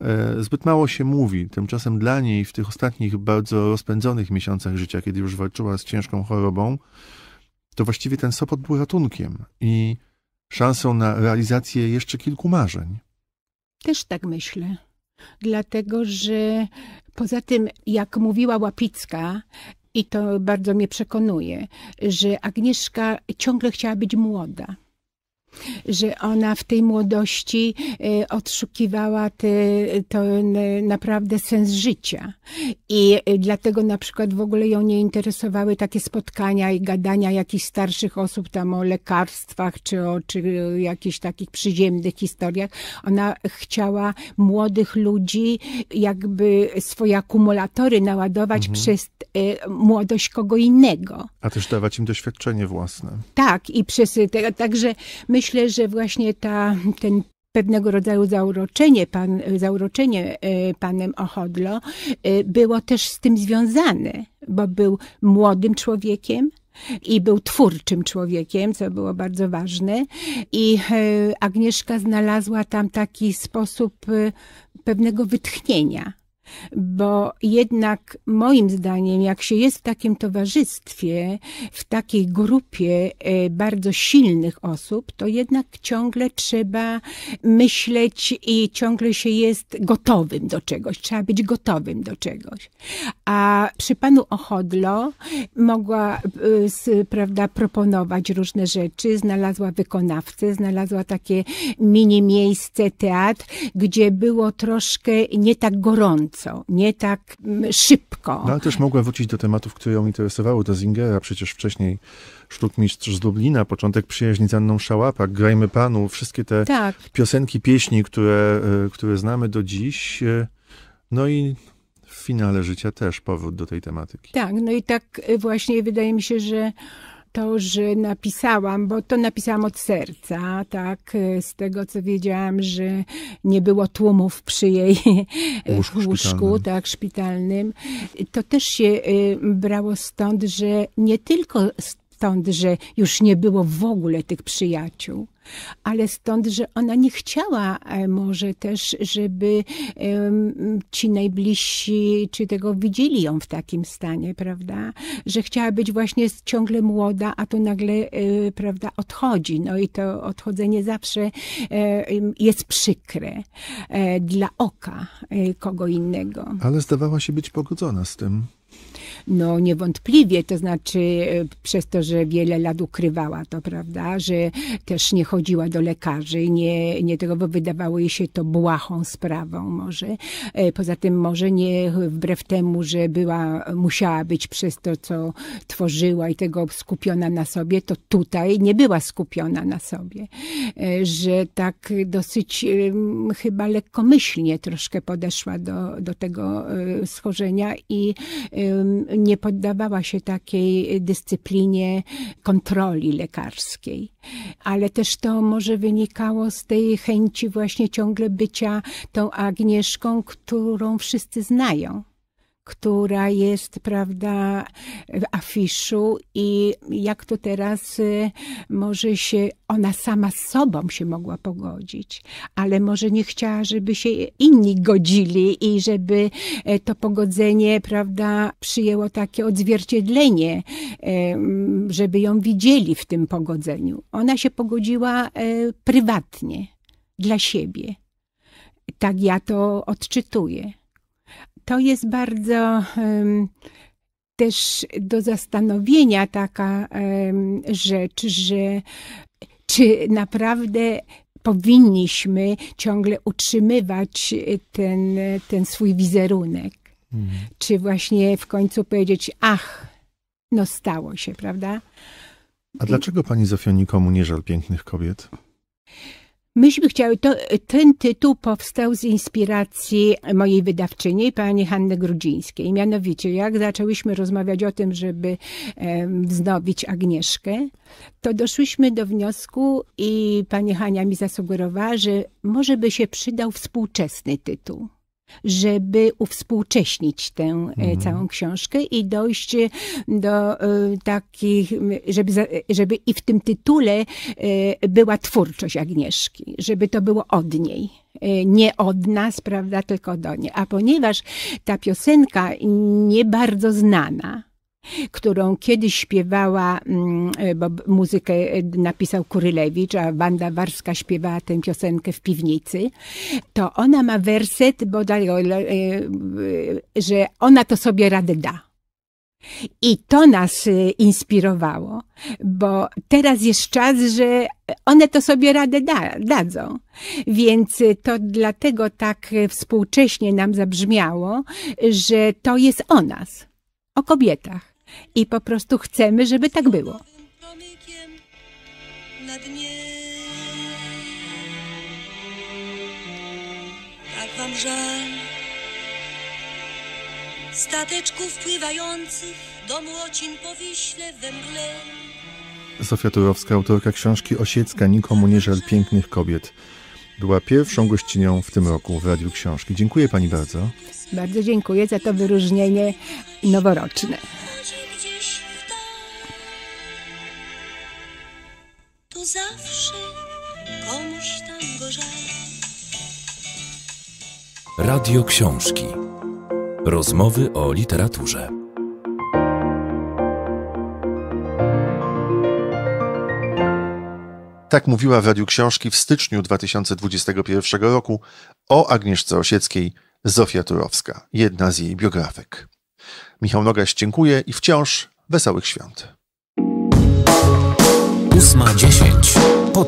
E, zbyt mało się mówi, tymczasem dla niej w tych ostatnich bardzo rozpędzonych miesiącach życia, kiedy już walczyła z ciężką chorobą, to właściwie ten Sopot był ratunkiem i szansą na realizację jeszcze kilku marzeń. Też tak myślę. Dlatego, że poza tym, jak mówiła Łapicka, i to bardzo mnie przekonuje, że Agnieszka ciągle chciała być młoda że ona w tej młodości e, odszukiwała te, to naprawdę sens życia. I e, dlatego na przykład w ogóle ją nie interesowały takie spotkania i gadania jakichś starszych osób tam o lekarstwach czy o czy jakichś takich przyziemnych historiach. Ona chciała młodych ludzi jakby swoje akumulatory naładować mhm. przez e, młodość kogo innego. A też dawać im doświadczenie własne. Tak, i przez, te, także my myślę, że właśnie ta, ten pewnego rodzaju zauroczenie, pan, zauroczenie e, panem Ochodlo e, było też z tym związane, bo był młodym człowiekiem, i był twórczym człowiekiem, co było bardzo ważne. I e, Agnieszka znalazła tam taki sposób pewnego wytchnienia bo jednak moim zdaniem, jak się jest w takim towarzystwie, w takiej grupie e, bardzo silnych osób, to jednak ciągle trzeba myśleć i ciągle się jest gotowym do czegoś. Trzeba być gotowym do czegoś. A przy panu Ochodlo mogła e, prawda, proponować różne rzeczy, znalazła wykonawcę, znalazła takie mini miejsce, teatr, gdzie było troszkę nie tak gorąco nie tak mm, szybko. No ale też mogła wrócić do tematów, które ją interesowały, do Zingera, przecież wcześniej sztukmistrz z Dublina, początek przyjaźni z Anną Szałapach, Grajmy Panu, wszystkie te tak. piosenki, pieśni, które, e, które znamy do dziś. E, no i w finale życia też powrót do tej tematyki. Tak, no i tak e, właśnie wydaje mi się, że to, że napisałam, bo to napisałam od serca, tak, e, z tego co wiedziałam, że nie było tłumów przy jej e, łóżku, łóżku tak, szpitalnym. To też się e, brało stąd, że nie tylko stąd, że już nie było w ogóle tych przyjaciół, ale stąd, że ona nie chciała e, może też, żeby ci najbliżsi czy tego widzieli ją w takim stanie, prawda? Że chciała być właśnie ciągle młoda, a to nagle, e, prawda, odchodzi. No i to odchodzenie zawsze e, jest przykre dla oka kogo innego. Ale zdawała się być pogodzona z tym. No niewątpliwie, to znaczy e, przez to, że wiele lat ukrywała to, prawda, że też nie chodziła do lekarzy, nie, nie tego, bo wydawało jej się to błahą sprawą może. E, poza tym może nie wbrew temu, że była, musiała być przez to, co tworzyła i tego skupiona na sobie, to tutaj nie była skupiona na sobie. E, że tak dosyć chyba lekkomyślnie troszkę podeszła do, do tego schorzenia i nie poddawała się takiej y, dyscyplinie kontroli lekarskiej. Ale też to może wynikało z tej chęci właśnie ciągle bycia tą Agnieszką, którą wszyscy znają która jest, prawda, w afiszu i jak to teraz y, może się, ona sama z sobą się mogła pogodzić, ale może nie chciała, żeby się inni godzili i żeby e, to pogodzenie, prawda, przyjęło takie odzwierciedlenie, e, żeby ją widzieli w tym pogodzeniu. Ona się pogodziła e, prywatnie, dla siebie. Tak ja to odczytuję to jest bardzo też do zastanowienia taka rzecz, że czy naprawdę powinniśmy ciągle utrzymywać ten, ten swój wizerunek. Mhm. Czy właśnie w końcu powiedzieć, ach, no stało się, prawda? A dlaczego pani Zofio nikomu nie żal pięknych kobiet? Myśmy chciały, to, ten tytuł powstał z inspiracji mojej wydawczyni, pani Hanny Grudzińskiej. Mianowicie, jak zaczęłyśmy rozmawiać o tym, żeby wznowić Agnieszkę, to doszłyśmy do wniosku i pani Hania mi zasugerowała, że może by się przydał współczesny tytuł żeby uwspółcześnić tę e, mhm. całą książkę i dojść e, do e, takich, żeby, żeby i w tym tytule była twórczość Agnieszki, żeby to było od niej nie od nas, prawda, tylko do niej. A ponieważ ta piosenka nie bardzo znana, którą kiedyś śpiewała, mm, e, bo muzykę e, napisał Kurylewicz, a Wanda Warska śpiewała tę piosenkę w piwnicy, to ona ma werset, bodaj, e, że ona to sobie radę da. I to nas inspirowało, bo teraz jest czas, że one to sobie radę da, dadzą. Więc to dlatego tak współcześnie nam zabrzmiało, że to jest o nas o kobietach i po prostu chcemy, żeby tak było. Tak wam żal Stateczków pływających do młocin po Wiśle we mgle Sofia Turowska, autorka książki Osiecka Nikomu nie żal pięknych kobiet. Była pierwszą gościnią w tym roku w Radiu Książki. Dziękuję pani bardzo. Bardzo dziękuję za to wyróżnienie noworoczne. To zawsze komuś tam Radio Książki. Rozmowy o literaturze. Tak mówiła w Radiu Książki w styczniu 2021 roku o Agnieszce Osieckiej – Zofia Turowska, jedna z jej biografek. Michał Nogaś dziękuję i wciąż wesołych świąt. 8.10.